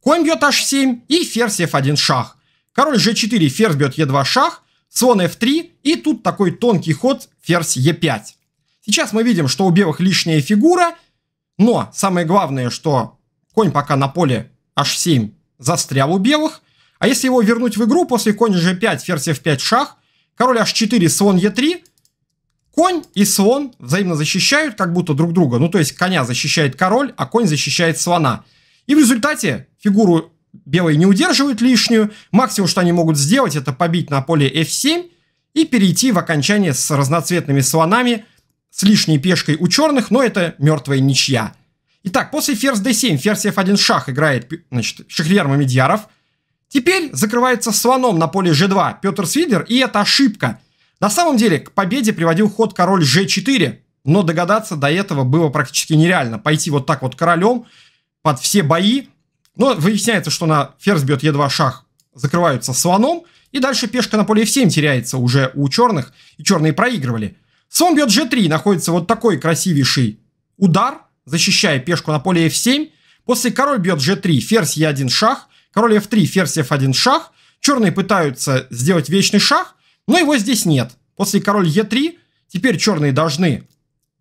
Конь бьет h7 и ферзь f1 шах. Король g4, ферзь бьет e2 шах. Слон f3 и тут такой тонкий ход ферзь e5. Сейчас мы видим, что у белых лишняя фигура. Но самое главное, что конь пока на поле h7 застрял у белых. А если его вернуть в игру после конь g5, ферзь f5 шах, король h4, слон e3, конь и слон взаимно защищают как будто друг друга. Ну, то есть коня защищает король, а конь защищает слона. И в результате фигуру белые не удерживают лишнюю. Максимум, что они могут сделать, это побить на поле f7 и перейти в окончание с разноцветными слонами, с лишней пешкой у черных, но это мертвая ничья. Итак, после ферзь d7, ферзь f1 шах играет значит, Шахрияр Мамедьяров – Теперь закрывается слоном на поле g2 Петр Свидер, и это ошибка. На самом деле к победе приводил ход король g4, но догадаться до этого было практически нереально. Пойти вот так вот королем под все бои. Но выясняется, что на ферзь бьет e2 шах закрываются слоном, и дальше пешка на поле f7 теряется уже у черных, и черные проигрывали. Слон бьет g3, находится вот такой красивейший удар, защищая пешку на поле f7. После король бьет g3, ферзь e1 шах, король f3, ферзь f1, шах. Черные пытаются сделать вечный шах, но его здесь нет. После король e3 теперь черные должны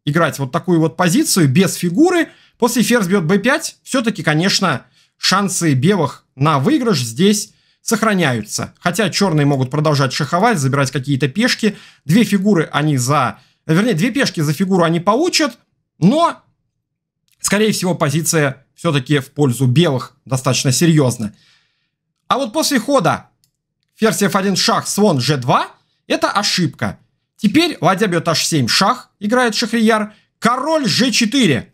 играть вот такую вот позицию без фигуры. После ферзь бьет b5 все-таки, конечно, шансы белых на выигрыш здесь сохраняются. Хотя черные могут продолжать шаховать, забирать какие-то пешки. Две фигуры они за... Вернее, две пешки за фигуру они получат, но, скорее всего, позиция все-таки в пользу белых достаточно серьезно. А вот после хода ферзь f1 шах, свон g2 – это ошибка. Теперь ладья бьет h7 шах, играет шахрияр, король g4.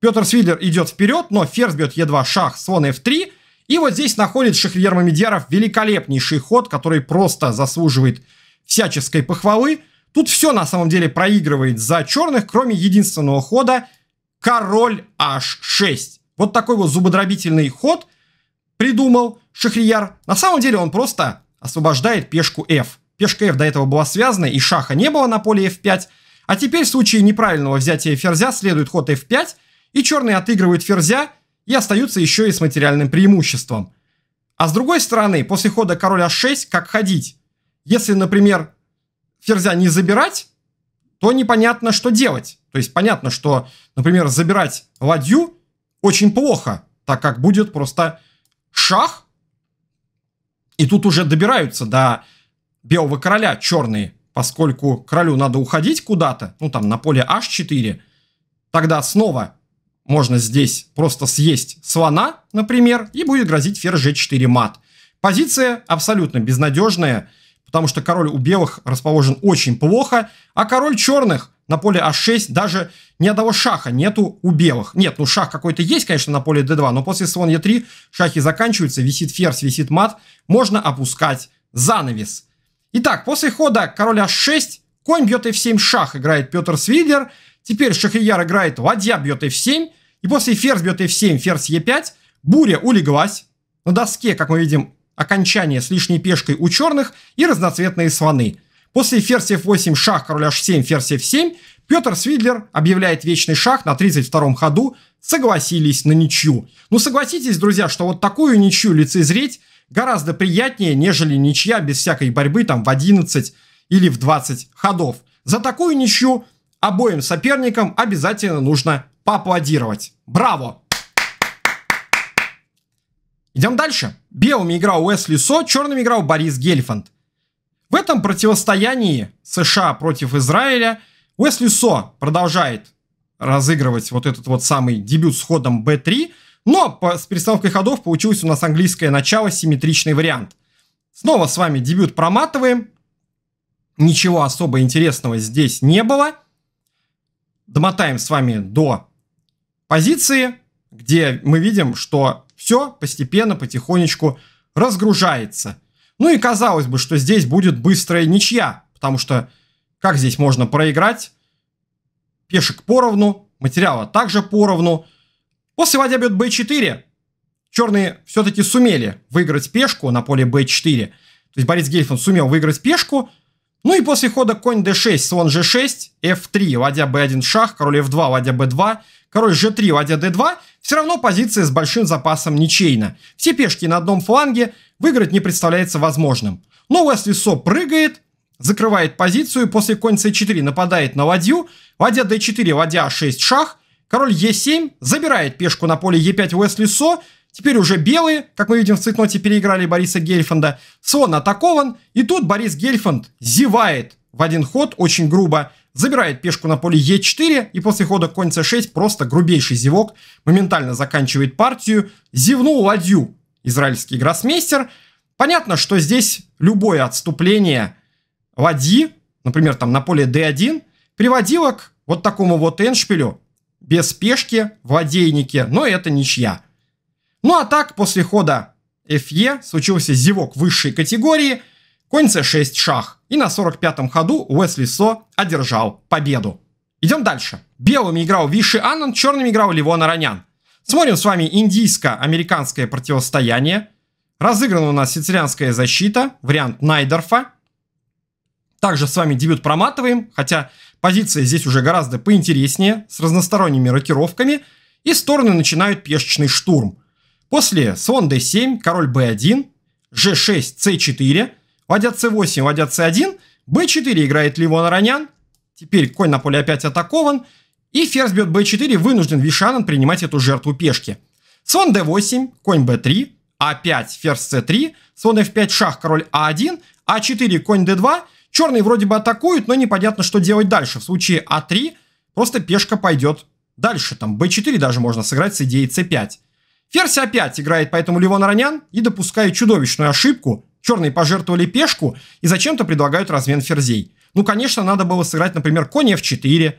Петр Свидлер идет вперед, но ферзь бьет e2 шах, свон f3. И вот здесь находит шахрияр Мамедьяров великолепнейший ход, который просто заслуживает всяческой похвалы. Тут все на самом деле проигрывает за черных, кроме единственного хода король h6. Вот такой вот зубодробительный ход придумал Шахрияр. На самом деле он просто освобождает пешку f. Пешка f до этого была связана, и шаха не было на поле f5. А теперь в случае неправильного взятия ферзя следует ход f5, и черные отыгрывают ферзя и остаются еще и с материальным преимуществом. А с другой стороны, после хода короля h6 как ходить? Если, например, ферзя не забирать, то непонятно, что делать. То есть понятно, что, например, забирать ладью очень плохо, так как будет просто шах. И тут уже добираются до белого короля черные, поскольку королю надо уходить куда-то, ну там на поле h4, тогда снова можно здесь просто съесть слона, например, и будет грозить ферзь g4 мат. Позиция абсолютно безнадежная, потому что король у белых расположен очень плохо, а король черных на поле h6 а даже ни одного шаха нету у белых. Нет, ну шах какой-то есть, конечно, на поле d2, но после слон e3 шахи заканчиваются, висит ферзь, висит мат, можно опускать занавес. Итак, после хода короля h6, а конь бьет f7, шах играет Петр Свидлер, теперь шахияр играет ладья бьет f7, и после ферзь бьет f7, ферзь e5, буря улеглась, на доске, как мы видим, окончание с лишней пешкой у черных и разноцветные слоны – После ферзь f8, шах, король h7, ферзь f7, Петр Свидлер объявляет вечный шах на 32-м ходу, согласились на ничью. Ну согласитесь, друзья, что вот такую ничью лицезреть гораздо приятнее, нежели ничья без всякой борьбы там в 11 или в 20 ходов. За такую ничью обоим соперникам обязательно нужно поаплодировать. Браво! Идем дальше. Белыми играл Уэсли Со, черными играл Борис Гельфанд. В этом противостоянии США против Израиля Уэсли Со продолжает разыгрывать вот этот вот самый дебют с ходом b3, но по, с перестановкой ходов получилось у нас английское начало, симметричный вариант. Снова с вами дебют проматываем. Ничего особо интересного здесь не было. Домотаем с вами до позиции, где мы видим, что все постепенно, потихонечку разгружается. Ну и казалось бы, что здесь будет быстрая ничья, потому что как здесь можно проиграть? Пешек поровну, материала также поровну. После ладья бьет b4. Черные все-таки сумели выиграть пешку на поле b4. То есть Борис Гельфанд сумел выиграть пешку. Ну и после хода конь d6, слон g6, f3, ладья b1 шах, король f2, ладья b2, король g3, ладья d2, все равно позиция с большим запасом ничейна. Все пешки на одном фланге, выиграть не представляется возможным. Но Уэсли Со прыгает, закрывает позицию, после конь c4 нападает на ладью, ладья d4, ладья 6 а шах, король e7, забирает пешку на поле e5 Уэсли Со, теперь уже белые, как мы видим в цветноте, переиграли Бориса Гельфанда, слон атакован, и тут Борис Гельфанд зевает в один ход, очень грубо, забирает пешку на поле e 4 и после хода конь c6 просто грубейший зевок, моментально заканчивает партию, зевнул ладью, израильский гроссмейстер. Понятно, что здесь любое отступление ладьи, например, там на поле d1, приводило к вот такому вот эншпилю без пешки в ладейнике, но это ничья. Ну а так, после хода fe случился зевок высшей категории, конь c6 шах, и на 45-м ходу Уэсли Со одержал победу. Идем дальше. Белыми играл Виши Аннан, черными играл Ливон Аранян. Смотрим с вами индийско-американское противостояние. Разыграна у нас сицилианская защита, вариант Найдерфа. Также с вами дебют проматываем, хотя позиция здесь уже гораздо поинтереснее, с разносторонними рокировками. И стороны начинают пешечный штурм. После слон d7, король b1, g6, c4, ладья c8, ладья c1, b4 играет Ливон Ронян. Теперь конь на поле опять атакован. И ферзь бьет b4, вынужден Вишанан принимать эту жертву пешки. Слон d8, конь b3, а5, ферзь c3, слон f5, шах, король a 1 а4, конь d2. Черные вроде бы атакуют, но непонятно, что делать дальше. В случае a а 3 просто пешка пойдет дальше. Там b4 даже можно сыграть с идеей c5. Ферзь a а 5 играет поэтому Левон Ронян и допускает чудовищную ошибку. Черные пожертвовали пешку и зачем-то предлагают размен ферзей. Ну, конечно, надо было сыграть, например, конь f4,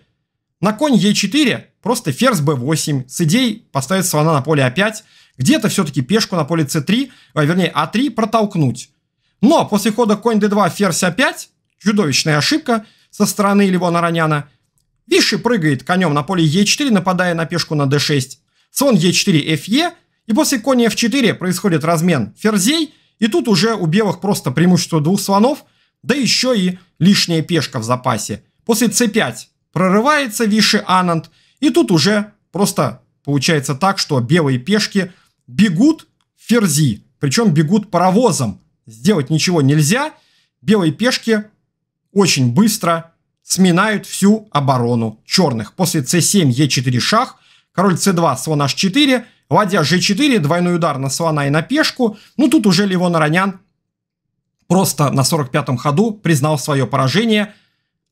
на конь Е4 просто ферзь Б8 с идеей поставить слона на поле А5, где-то все-таки пешку на поле С3, а, вернее А3 протолкнуть. Но после хода конь d2, ферзь a5, а чудовищная ошибка со стороны Ливона Роняна. Виши прыгает конем на поле е 4 нападая на пешку на d6. Слон е 4 фе и после коня f4 происходит размен ферзей, и тут уже у белых просто преимущество двух слонов, да еще и лишняя пешка в запасе. После c5 прорывается Виши Ананд, и тут уже просто получается так, что белые пешки бегут ферзи, причем бегут паровозом. Сделать ничего нельзя, белые пешки очень быстро сминают всю оборону черных. После c7, e4 шах, король c2, слон h4, ладья g4, двойной удар на слона и на пешку. Ну тут уже Левон Аронян просто на 45-м ходу признал свое поражение –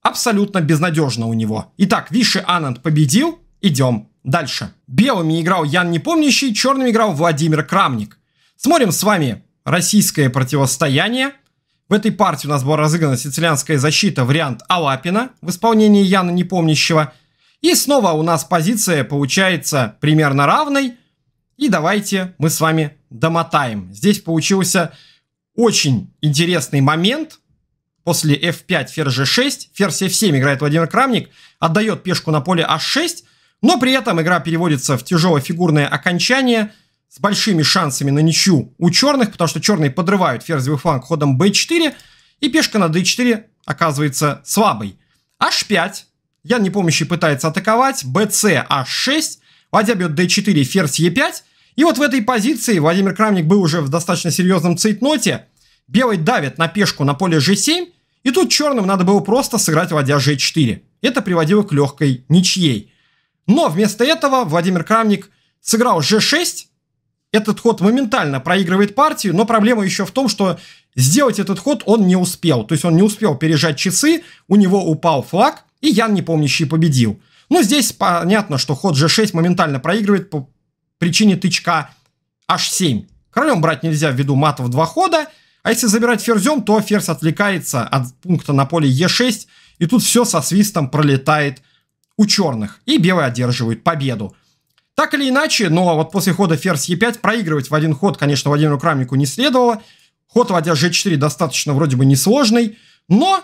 абсолютно безнадежно у него. Итак, Виши Ананд победил. Идем дальше. Белыми играл Ян Непомнящий, черными играл Владимир Крамник. Смотрим с вами российское противостояние. В этой партии у нас была разыграна сицилианская защита, вариант Алапина в исполнении Яна Непомнящего. И снова у нас позиция получается примерно равной. И давайте мы с вами домотаем. Здесь получился очень интересный момент – после f5, ферзь g6, ферзь f7 играет Владимир Крамник, отдает пешку на поле h6, а но при этом игра переводится в тяжелое фигурное окончание с большими шансами на ничью у черных, потому что черные подрывают ферзевый фланг ходом b4, и пешка на d4 оказывается слабой. h5, я не Непомнящий пытается атаковать, bc h6, ладья бьет d4, ферзь e5, и вот в этой позиции Владимир Крамник был уже в достаточно серьезном цейтноте. Белый давит на пешку на поле g7, и тут черным надо было просто сыграть ладья g4. Это приводило к легкой ничьей. Но вместо этого Владимир Крамник сыграл g6. Этот ход моментально проигрывает партию, но проблема еще в том, что сделать этот ход он не успел. То есть он не успел пережать часы, у него упал флаг, и Ян Непомнящий победил. Но здесь понятно, что ход g6 моментально проигрывает по причине тычка h7. Королем брать нельзя ввиду матов два хода – а если забирать ферзем, то ферзь отвлекается от пункта на поле Е6, и тут все со свистом пролетает у черных, и белые одерживают победу. Так или иначе, но вот после хода ферзь Е5 проигрывать в один ход, конечно, Владимиру Крамнику не следовало. Ход ладья G4 достаточно вроде бы несложный, но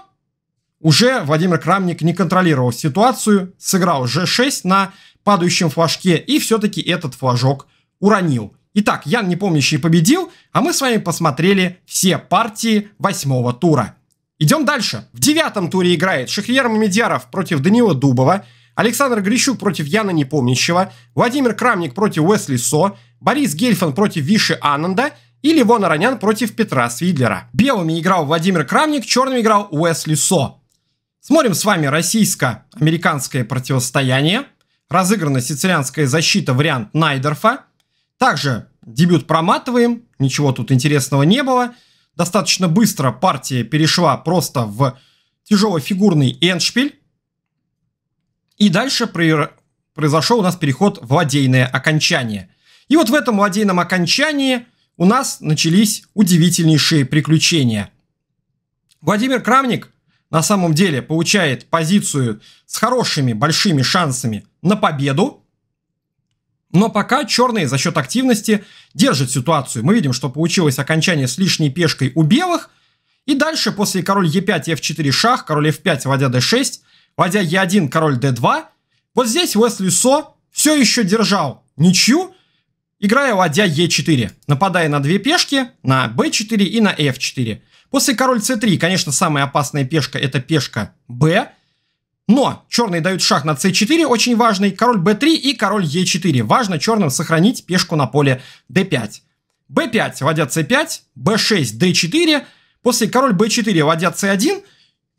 уже Владимир Крамник не контролировал ситуацию, сыграл G6 на падающем флажке и все-таки этот флажок уронил. Итак, Ян Непомнящий победил, а мы с вами посмотрели все партии восьмого тура. Идем дальше. В девятом туре играет Шахрияр Мамедьяров против Данила Дубова, Александр Грищук против Яна Непомнящего, Владимир Крамник против Уэсли Со, Борис Гельфан против Виши Ананда и Левон Аронян против Петра Свидлера. Белыми играл Владимир Крамник, черными играл Уэсли Со. Смотрим с вами российско-американское противостояние. Разыграна сицилианская защита вариант Найдерфа. Также дебют проматываем, ничего тут интересного не было. Достаточно быстро партия перешла просто в тяжелофигурный эндшпиль. И дальше произошел у нас переход в ладейное окончание. И вот в этом ладейном окончании у нас начались удивительнейшие приключения. Владимир Крамник на самом деле получает позицию с хорошими большими шансами на победу. Но пока черные за счет активности держат ситуацию. Мы видим, что получилось окончание с лишней пешкой у белых. И дальше после король e5, f4 шах, король f5, ладья d6, ладья e1, король d2. Вот здесь Уэсли Со все еще держал ничью, играя ладья e4, нападая на две пешки, на b4 и на f4. После король c3, конечно, самая опасная пешка это пешка b, но черные дают шаг на c4, очень важный, король b3 и король e4. Важно черным сохранить пешку на поле d5. b5, вводя c5, b6, d4. После король b4, вводя c1,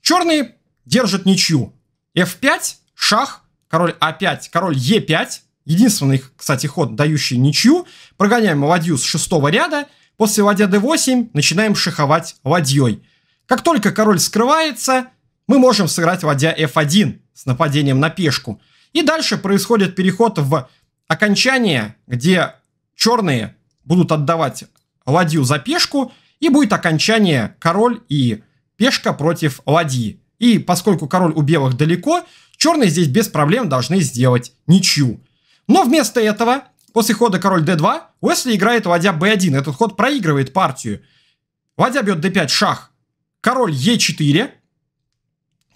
черные держат ничью. f5, шах, король a5, а король e5. Единственный, кстати, ход, дающий ничью. Прогоняем ладью с шестого ряда. После ладья d8 начинаем шаховать ладьей. Как только король скрывается, мы можем сыграть, вводя f1 с нападением на пешку. И дальше происходит переход в окончание, где черные будут отдавать ладью за пешку, и будет окончание король и пешка против ладьи. И поскольку король у белых далеко, черные здесь без проблем должны сделать ничью. Но вместо этого, после хода король d2, Уэсли играет ладья b1. Этот ход проигрывает партию. Ладья бьет d5 шах, король e4,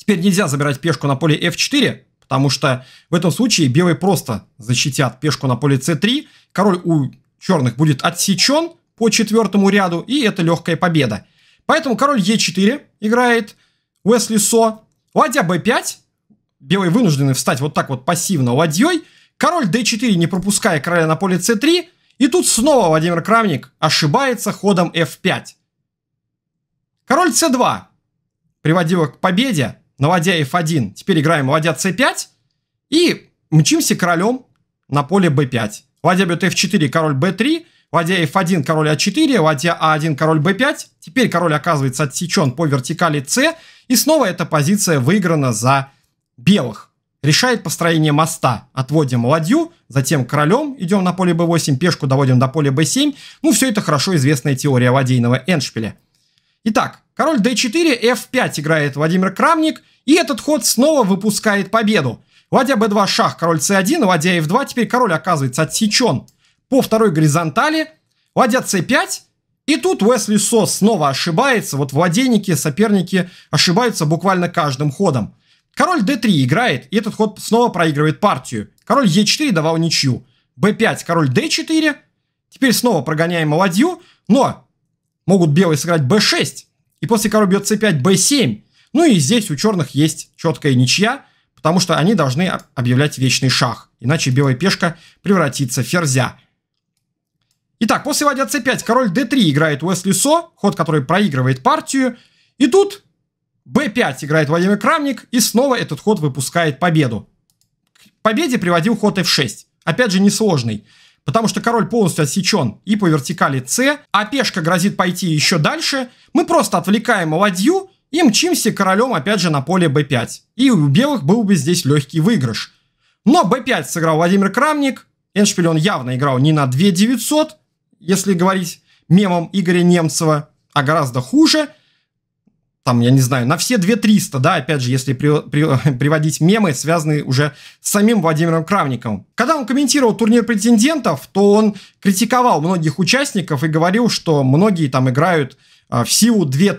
Теперь нельзя забирать пешку на поле f4, потому что в этом случае белые просто защитят пешку на поле c3. Король у черных будет отсечен по четвертому ряду, и это легкая победа. Поэтому король e4 играет Уэсли Со. Ладья b5. Белые вынуждены встать вот так вот пассивно ладьей. Король d4, не пропуская короля на поле c3. И тут снова Владимир Крамник ошибается ходом f5. Король c2 приводила к победе на ладья f1. Теперь играем ладья c5 и мчимся королем на поле b5. Ладья бьет f4, король b3, ладья f1, король a4, ладья a1, король b5. Теперь король оказывается отсечен по вертикали c. И снова эта позиция выиграна за белых. Решает построение моста. Отводим ладью, затем королем, идем на поле b8, пешку доводим до поля b7. Ну, все это хорошо известная теория ладейного эндшпиля. Итак, король d4, f5 играет Владимир Крамник, и этот ход снова выпускает победу. Ладья b2, шах, король c1, ладья f2, теперь король оказывается отсечен по второй горизонтали, ладья c5, и тут Уэсли Со снова ошибается, вот владейники, соперники ошибаются буквально каждым ходом. Король d3 играет, и этот ход снова проигрывает партию. Король e4 давал ничью. b5, король d4. Теперь снова прогоняем ладью, но могут белые сыграть b6, и после король бьет c5, b7. Ну и здесь у черных есть четкая ничья, потому что они должны объявлять вечный шах, иначе белая пешка превратится в ферзя. Итак, после ладья c5 король d3 играет Уэсли-Со, ход, который проигрывает партию. И тут b5 играет Владимир Крамник, и снова этот ход выпускает победу. К победе приводил ход f6. Опять же, несложный потому что король полностью отсечен и по вертикали С, а пешка грозит пойти еще дальше, мы просто отвлекаем ладью и мчимся королем опять же на поле b5. И у белых был бы здесь легкий выигрыш. Но b5 сыграл Владимир Крамник, Эншпиль он явно играл не на 2900, если говорить мемом Игоря Немцева, а гораздо хуже – там, я не знаю, на все 2 300, да, опять же, если при, при, [laughs] приводить мемы, связанные уже с самим Владимиром Кравником. Когда он комментировал турнир претендентов, то он критиковал многих участников и говорил, что многие там играют а, в силу 2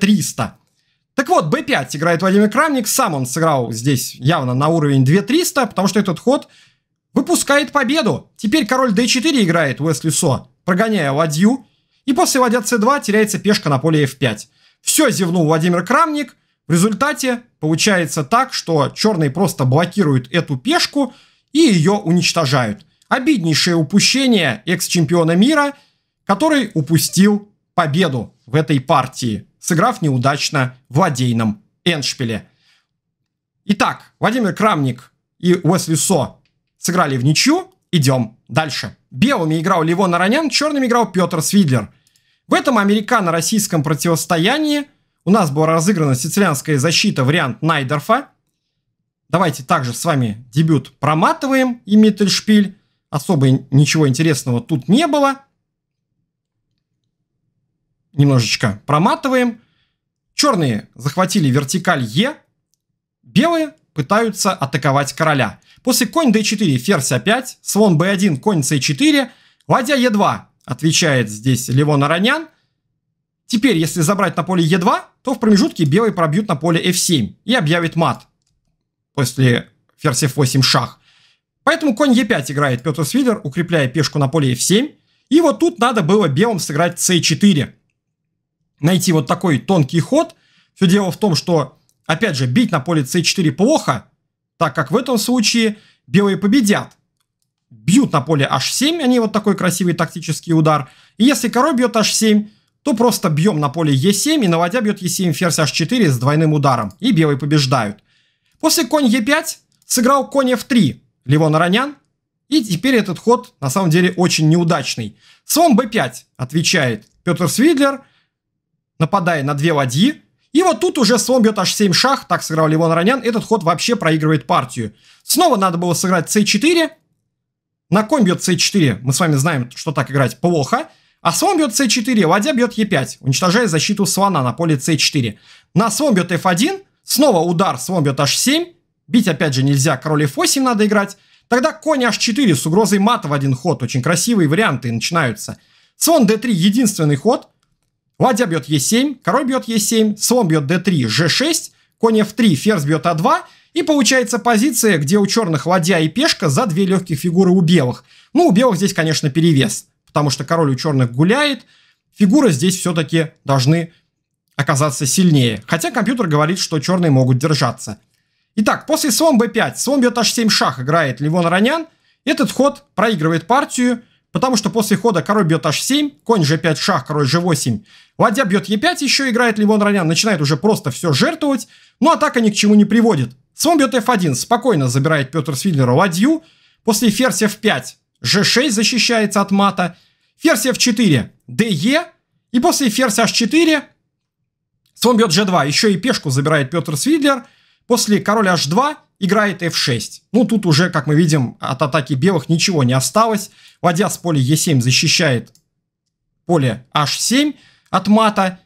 Так вот, b5 играет Владимир Кравник сам он сыграл здесь явно на уровень 2 300, потому что этот ход выпускает победу. Теперь король d4 играет Уэсли Со, прогоняя ладью, и после ладья c2 теряется пешка на поле f5. Все зевнул Владимир Крамник. В результате получается так, что черные просто блокируют эту пешку и ее уничтожают. Обиднейшее упущение экс-чемпиона мира, который упустил победу в этой партии, сыграв неудачно в ладейном эндшпиле. Итак, Владимир Крамник и Уэсли Со сыграли в ничью. Идем дальше. Белыми играл Ливон Аранян, черными играл Петр Свидлер – в этом американо-российском противостоянии у нас была разыграна сицилианская защита вариант Найдерфа. Давайте также с вами дебют проматываем и Миттельшпиль. Особо ничего интересного тут не было. Немножечко проматываем. Черные захватили вертикаль Е. Белые пытаются атаковать короля. После конь d4, ферзь a5, а слон b1, конь c4, ладья e2 отвечает здесь Левон Аранян. Теперь, если забрать на поле Е2, то в промежутке белые пробьют на поле F7 и объявит мат после ферзь F8 шах. Поэтому конь Е5 играет Петр Свидер, укрепляя пешку на поле F7. И вот тут надо было белым сыграть c4. Найти вот такой тонкий ход. Все дело в том, что, опять же, бить на поле c4 плохо, так как в этом случае белые победят бьют на поле h7, они вот такой красивый тактический удар. И если король бьет h7, то просто бьем на поле e7 и наводя бьет e7 ферзь h4 с двойным ударом. И белые побеждают. После конь e5 сыграл конь f3 Левон Аронян. И теперь этот ход на самом деле очень неудачный. Слон b5 отвечает Петр Свидлер, нападая на две ладьи. И вот тут уже слон бьет h7 шах, так сыграл Левон Аронян. Этот ход вообще проигрывает партию. Снова надо было сыграть c4, на конь бьет c4, мы с вами знаем, что так играть плохо. А слон бьет c4, ладья бьет e5, уничтожая защиту слона на поле c4. На слон бьет f1, снова удар, слон бьет h7. Бить опять же нельзя, король f8 надо играть. Тогда конь h4 с угрозой мата в один ход. Очень красивые варианты начинаются. Слон d3 единственный ход. Ладья бьет e7, король бьет e7, слон бьет d3, g6, конь f3, ферзь бьет a а 2 и получается позиция, где у черных ладья и пешка за две легких фигуры у белых. Ну, у белых здесь, конечно, перевес, потому что король у черных гуляет, фигуры здесь все-таки должны оказаться сильнее. Хотя компьютер говорит, что черные могут держаться. Итак, после слон b5, слон бьет h7 шах, играет Левон Ронян. Этот ход проигрывает партию, потому что после хода король бьет h7, конь g5 шах, король g8. Ладья бьет e5, еще играет Левон Ронян, начинает уже просто все жертвовать, но ну, атака ни к чему не приводит. Слон бьет f1, спокойно забирает Петр Свидлера ладью. После ферзь f5, g6 защищается от мата. Ферзь f4, de. И после ферзь h4, слон бьет g2. Еще и пешку забирает Петр Свидлер. После король h2 играет f6. Ну, тут уже, как мы видим, от атаки белых ничего не осталось. Ладья с поля e7 защищает поле h7 от мата.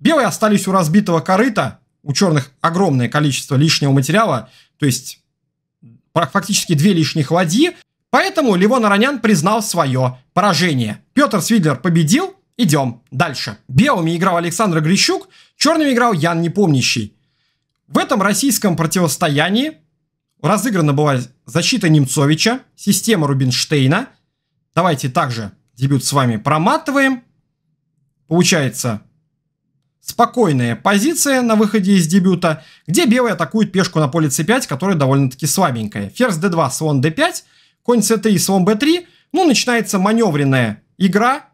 Белые остались у разбитого корыта у черных огромное количество лишнего материала, то есть фактически две лишних ладьи, поэтому Левон Аранян признал свое поражение. Петр Свидлер победил, идем дальше. Белыми играл Александр Грищук, черными играл Ян Непомнящий. В этом российском противостоянии разыграна была защита Немцовича, система Рубинштейна. Давайте также дебют с вами проматываем. Получается спокойная позиция на выходе из дебюта, где белые атакуют пешку на поле c5, которая довольно-таки слабенькая. Ферзь d2, слон d5, конь c3, слон b3. Ну, начинается маневренная игра.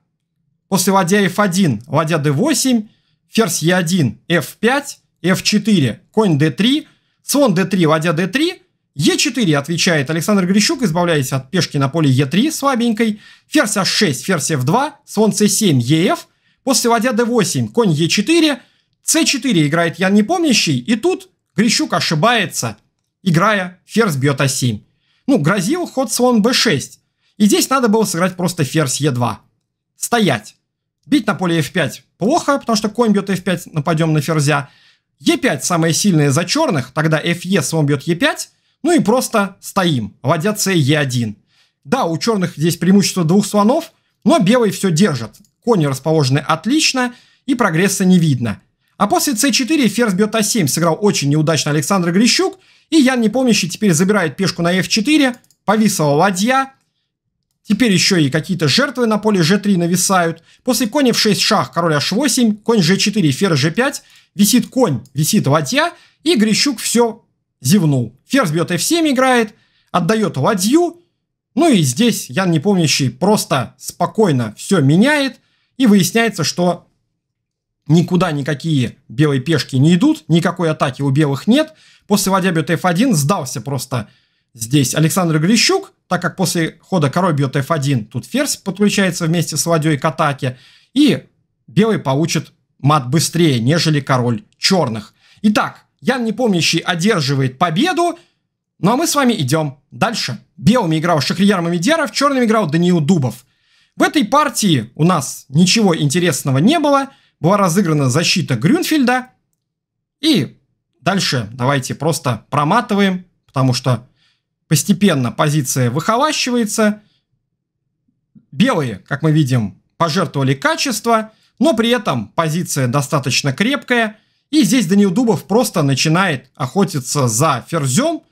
После ладья f1, ладья d8, ферзь e1, f5, f4, конь d3, слон d3, ладья d3. Е4 отвечает Александр Грищук, избавляясь от пешки на поле Е3 слабенькой. Ферзь h6, ферзь f2, слон c7, еф. После ладья d8, конь e4, c4 играет Ян Непомнящий, и тут Грищук ошибается, играя ферзь бьет a7. Ну, грозил ход слон b6. И здесь надо было сыграть просто ферзь e2. Стоять. Бить на поле f5 плохо, потому что конь бьет f5, нападем на ферзя. e5 самое сильное за черных, тогда fe, слон бьет e5. Ну и просто стоим. Ладья c, e1. Да, у черных здесь преимущество двух слонов, но белый все держит. Кони расположены отлично, и прогресса не видно. А после c4 ферзь бьет а7 сыграл очень неудачно Александр Грищук, и Ян Непомнящий теперь забирает пешку на f4, повисла ладья, теперь еще и какие-то жертвы на поле g3 нависают. После коня в 6 шах, король h8, конь g4, ферзь g5, висит конь, висит ладья, и Грищук все зевнул. Ферзь бьет f7 играет, отдает ладью, ну и здесь Ян Непомнящий просто спокойно все меняет, и выясняется, что никуда никакие белые пешки не идут, никакой атаки у белых нет. После ладья бьет f1 сдался просто здесь Александр Грищук, так как после хода король бьет f1, тут ферзь подключается вместе с ладьей к атаке, и белый получит мат быстрее, нежели король черных. Итак, Ян Непомнящий одерживает победу, ну а мы с вами идем дальше. Белыми играл Шахрияр Мамедеров, черными играл Даниил Дубов. В этой партии у нас ничего интересного не было. Была разыграна защита Грюнфельда. И дальше давайте просто проматываем, потому что постепенно позиция выхолащивается. Белые, как мы видим, пожертвовали качество, но при этом позиция достаточно крепкая. И здесь Данил Дубов просто начинает охотиться за ферзем.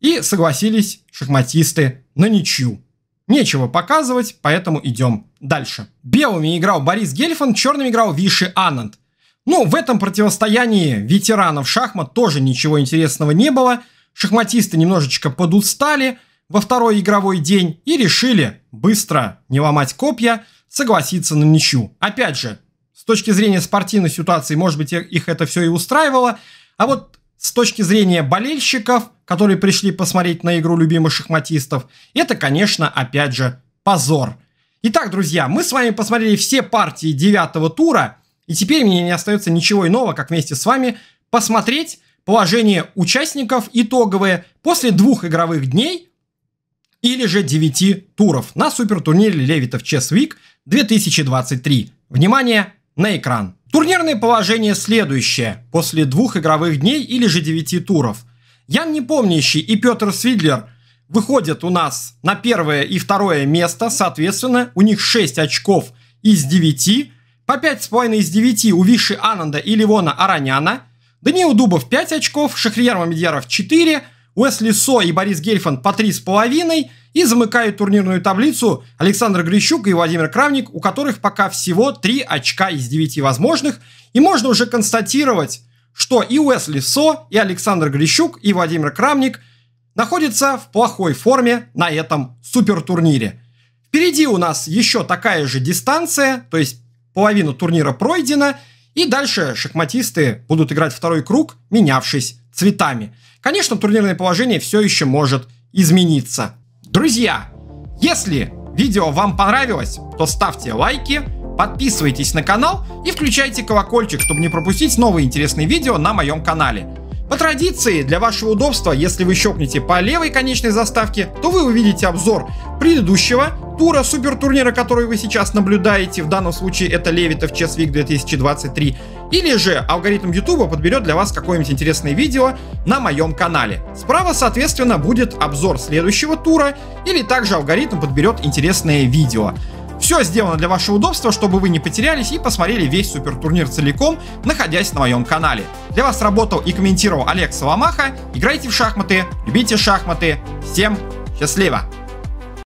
И согласились шахматисты на ничью. Нечего показывать, поэтому идем дальше. Белыми играл Борис Гельфанд, черными играл Виши Ананд. Ну, в этом противостоянии ветеранов шахмат тоже ничего интересного не было. Шахматисты немножечко подустали во второй игровой день и решили быстро не ломать копья, согласиться на ничью. Опять же, с точки зрения спортивной ситуации, может быть, их это все и устраивало. А вот с точки зрения болельщиков, которые пришли посмотреть на игру любимых шахматистов, это, конечно, опять же, позор. Итак, друзья, мы с вами посмотрели все партии девятого тура, и теперь мне не остается ничего иного, как вместе с вами посмотреть положение участников итоговое после двух игровых дней или же 9 туров на супертурнире Левитов Chess Week 2023. Внимание на экран! Турнирное положение следующее. После двух игровых дней или же девяти туров. Ян Непомнящий и Петр Свидлер выходят у нас на первое и второе место. Соответственно, у них 6 очков из 9. По 5,5 из 9 у Виши Ананда и Ливона Араняна. Даниил Дубов 5 очков, Шахрияр Мамедьяров 4, Уэсли Со и Борис Гельфанд по 3,5 и замыкают турнирную таблицу Александр Грищук и Владимир Кравник, у которых пока всего 3 очка из 9 возможных. И можно уже констатировать, что и Уэсли Со, и Александр Грищук, и Владимир Крамник находятся в плохой форме на этом супертурнире. Впереди у нас еще такая же дистанция, то есть половину турнира пройдена, и дальше шахматисты будут играть второй круг, менявшись цветами. Конечно, турнирное положение все еще может измениться. Друзья, если видео вам понравилось, то ставьте лайки, подписывайтесь на канал и включайте колокольчик, чтобы не пропустить новые интересные видео на моем канале. По традиции, для вашего удобства, если вы щелкнете по левой конечной заставке, то вы увидите обзор предыдущего тура супертурнира, который вы сейчас наблюдаете, в данном случае это Левитов Chess Week 2023, или же алгоритм YouTube подберет для вас какое-нибудь интересное видео на моем канале. Справа, соответственно, будет обзор следующего тура, или также алгоритм подберет интересное видео. Все сделано для вашего удобства, чтобы вы не потерялись и посмотрели весь супер турнир целиком, находясь на моем канале. Для вас работал и комментировал Олег Соломаха. Играйте в шахматы, любите шахматы. Всем счастливо!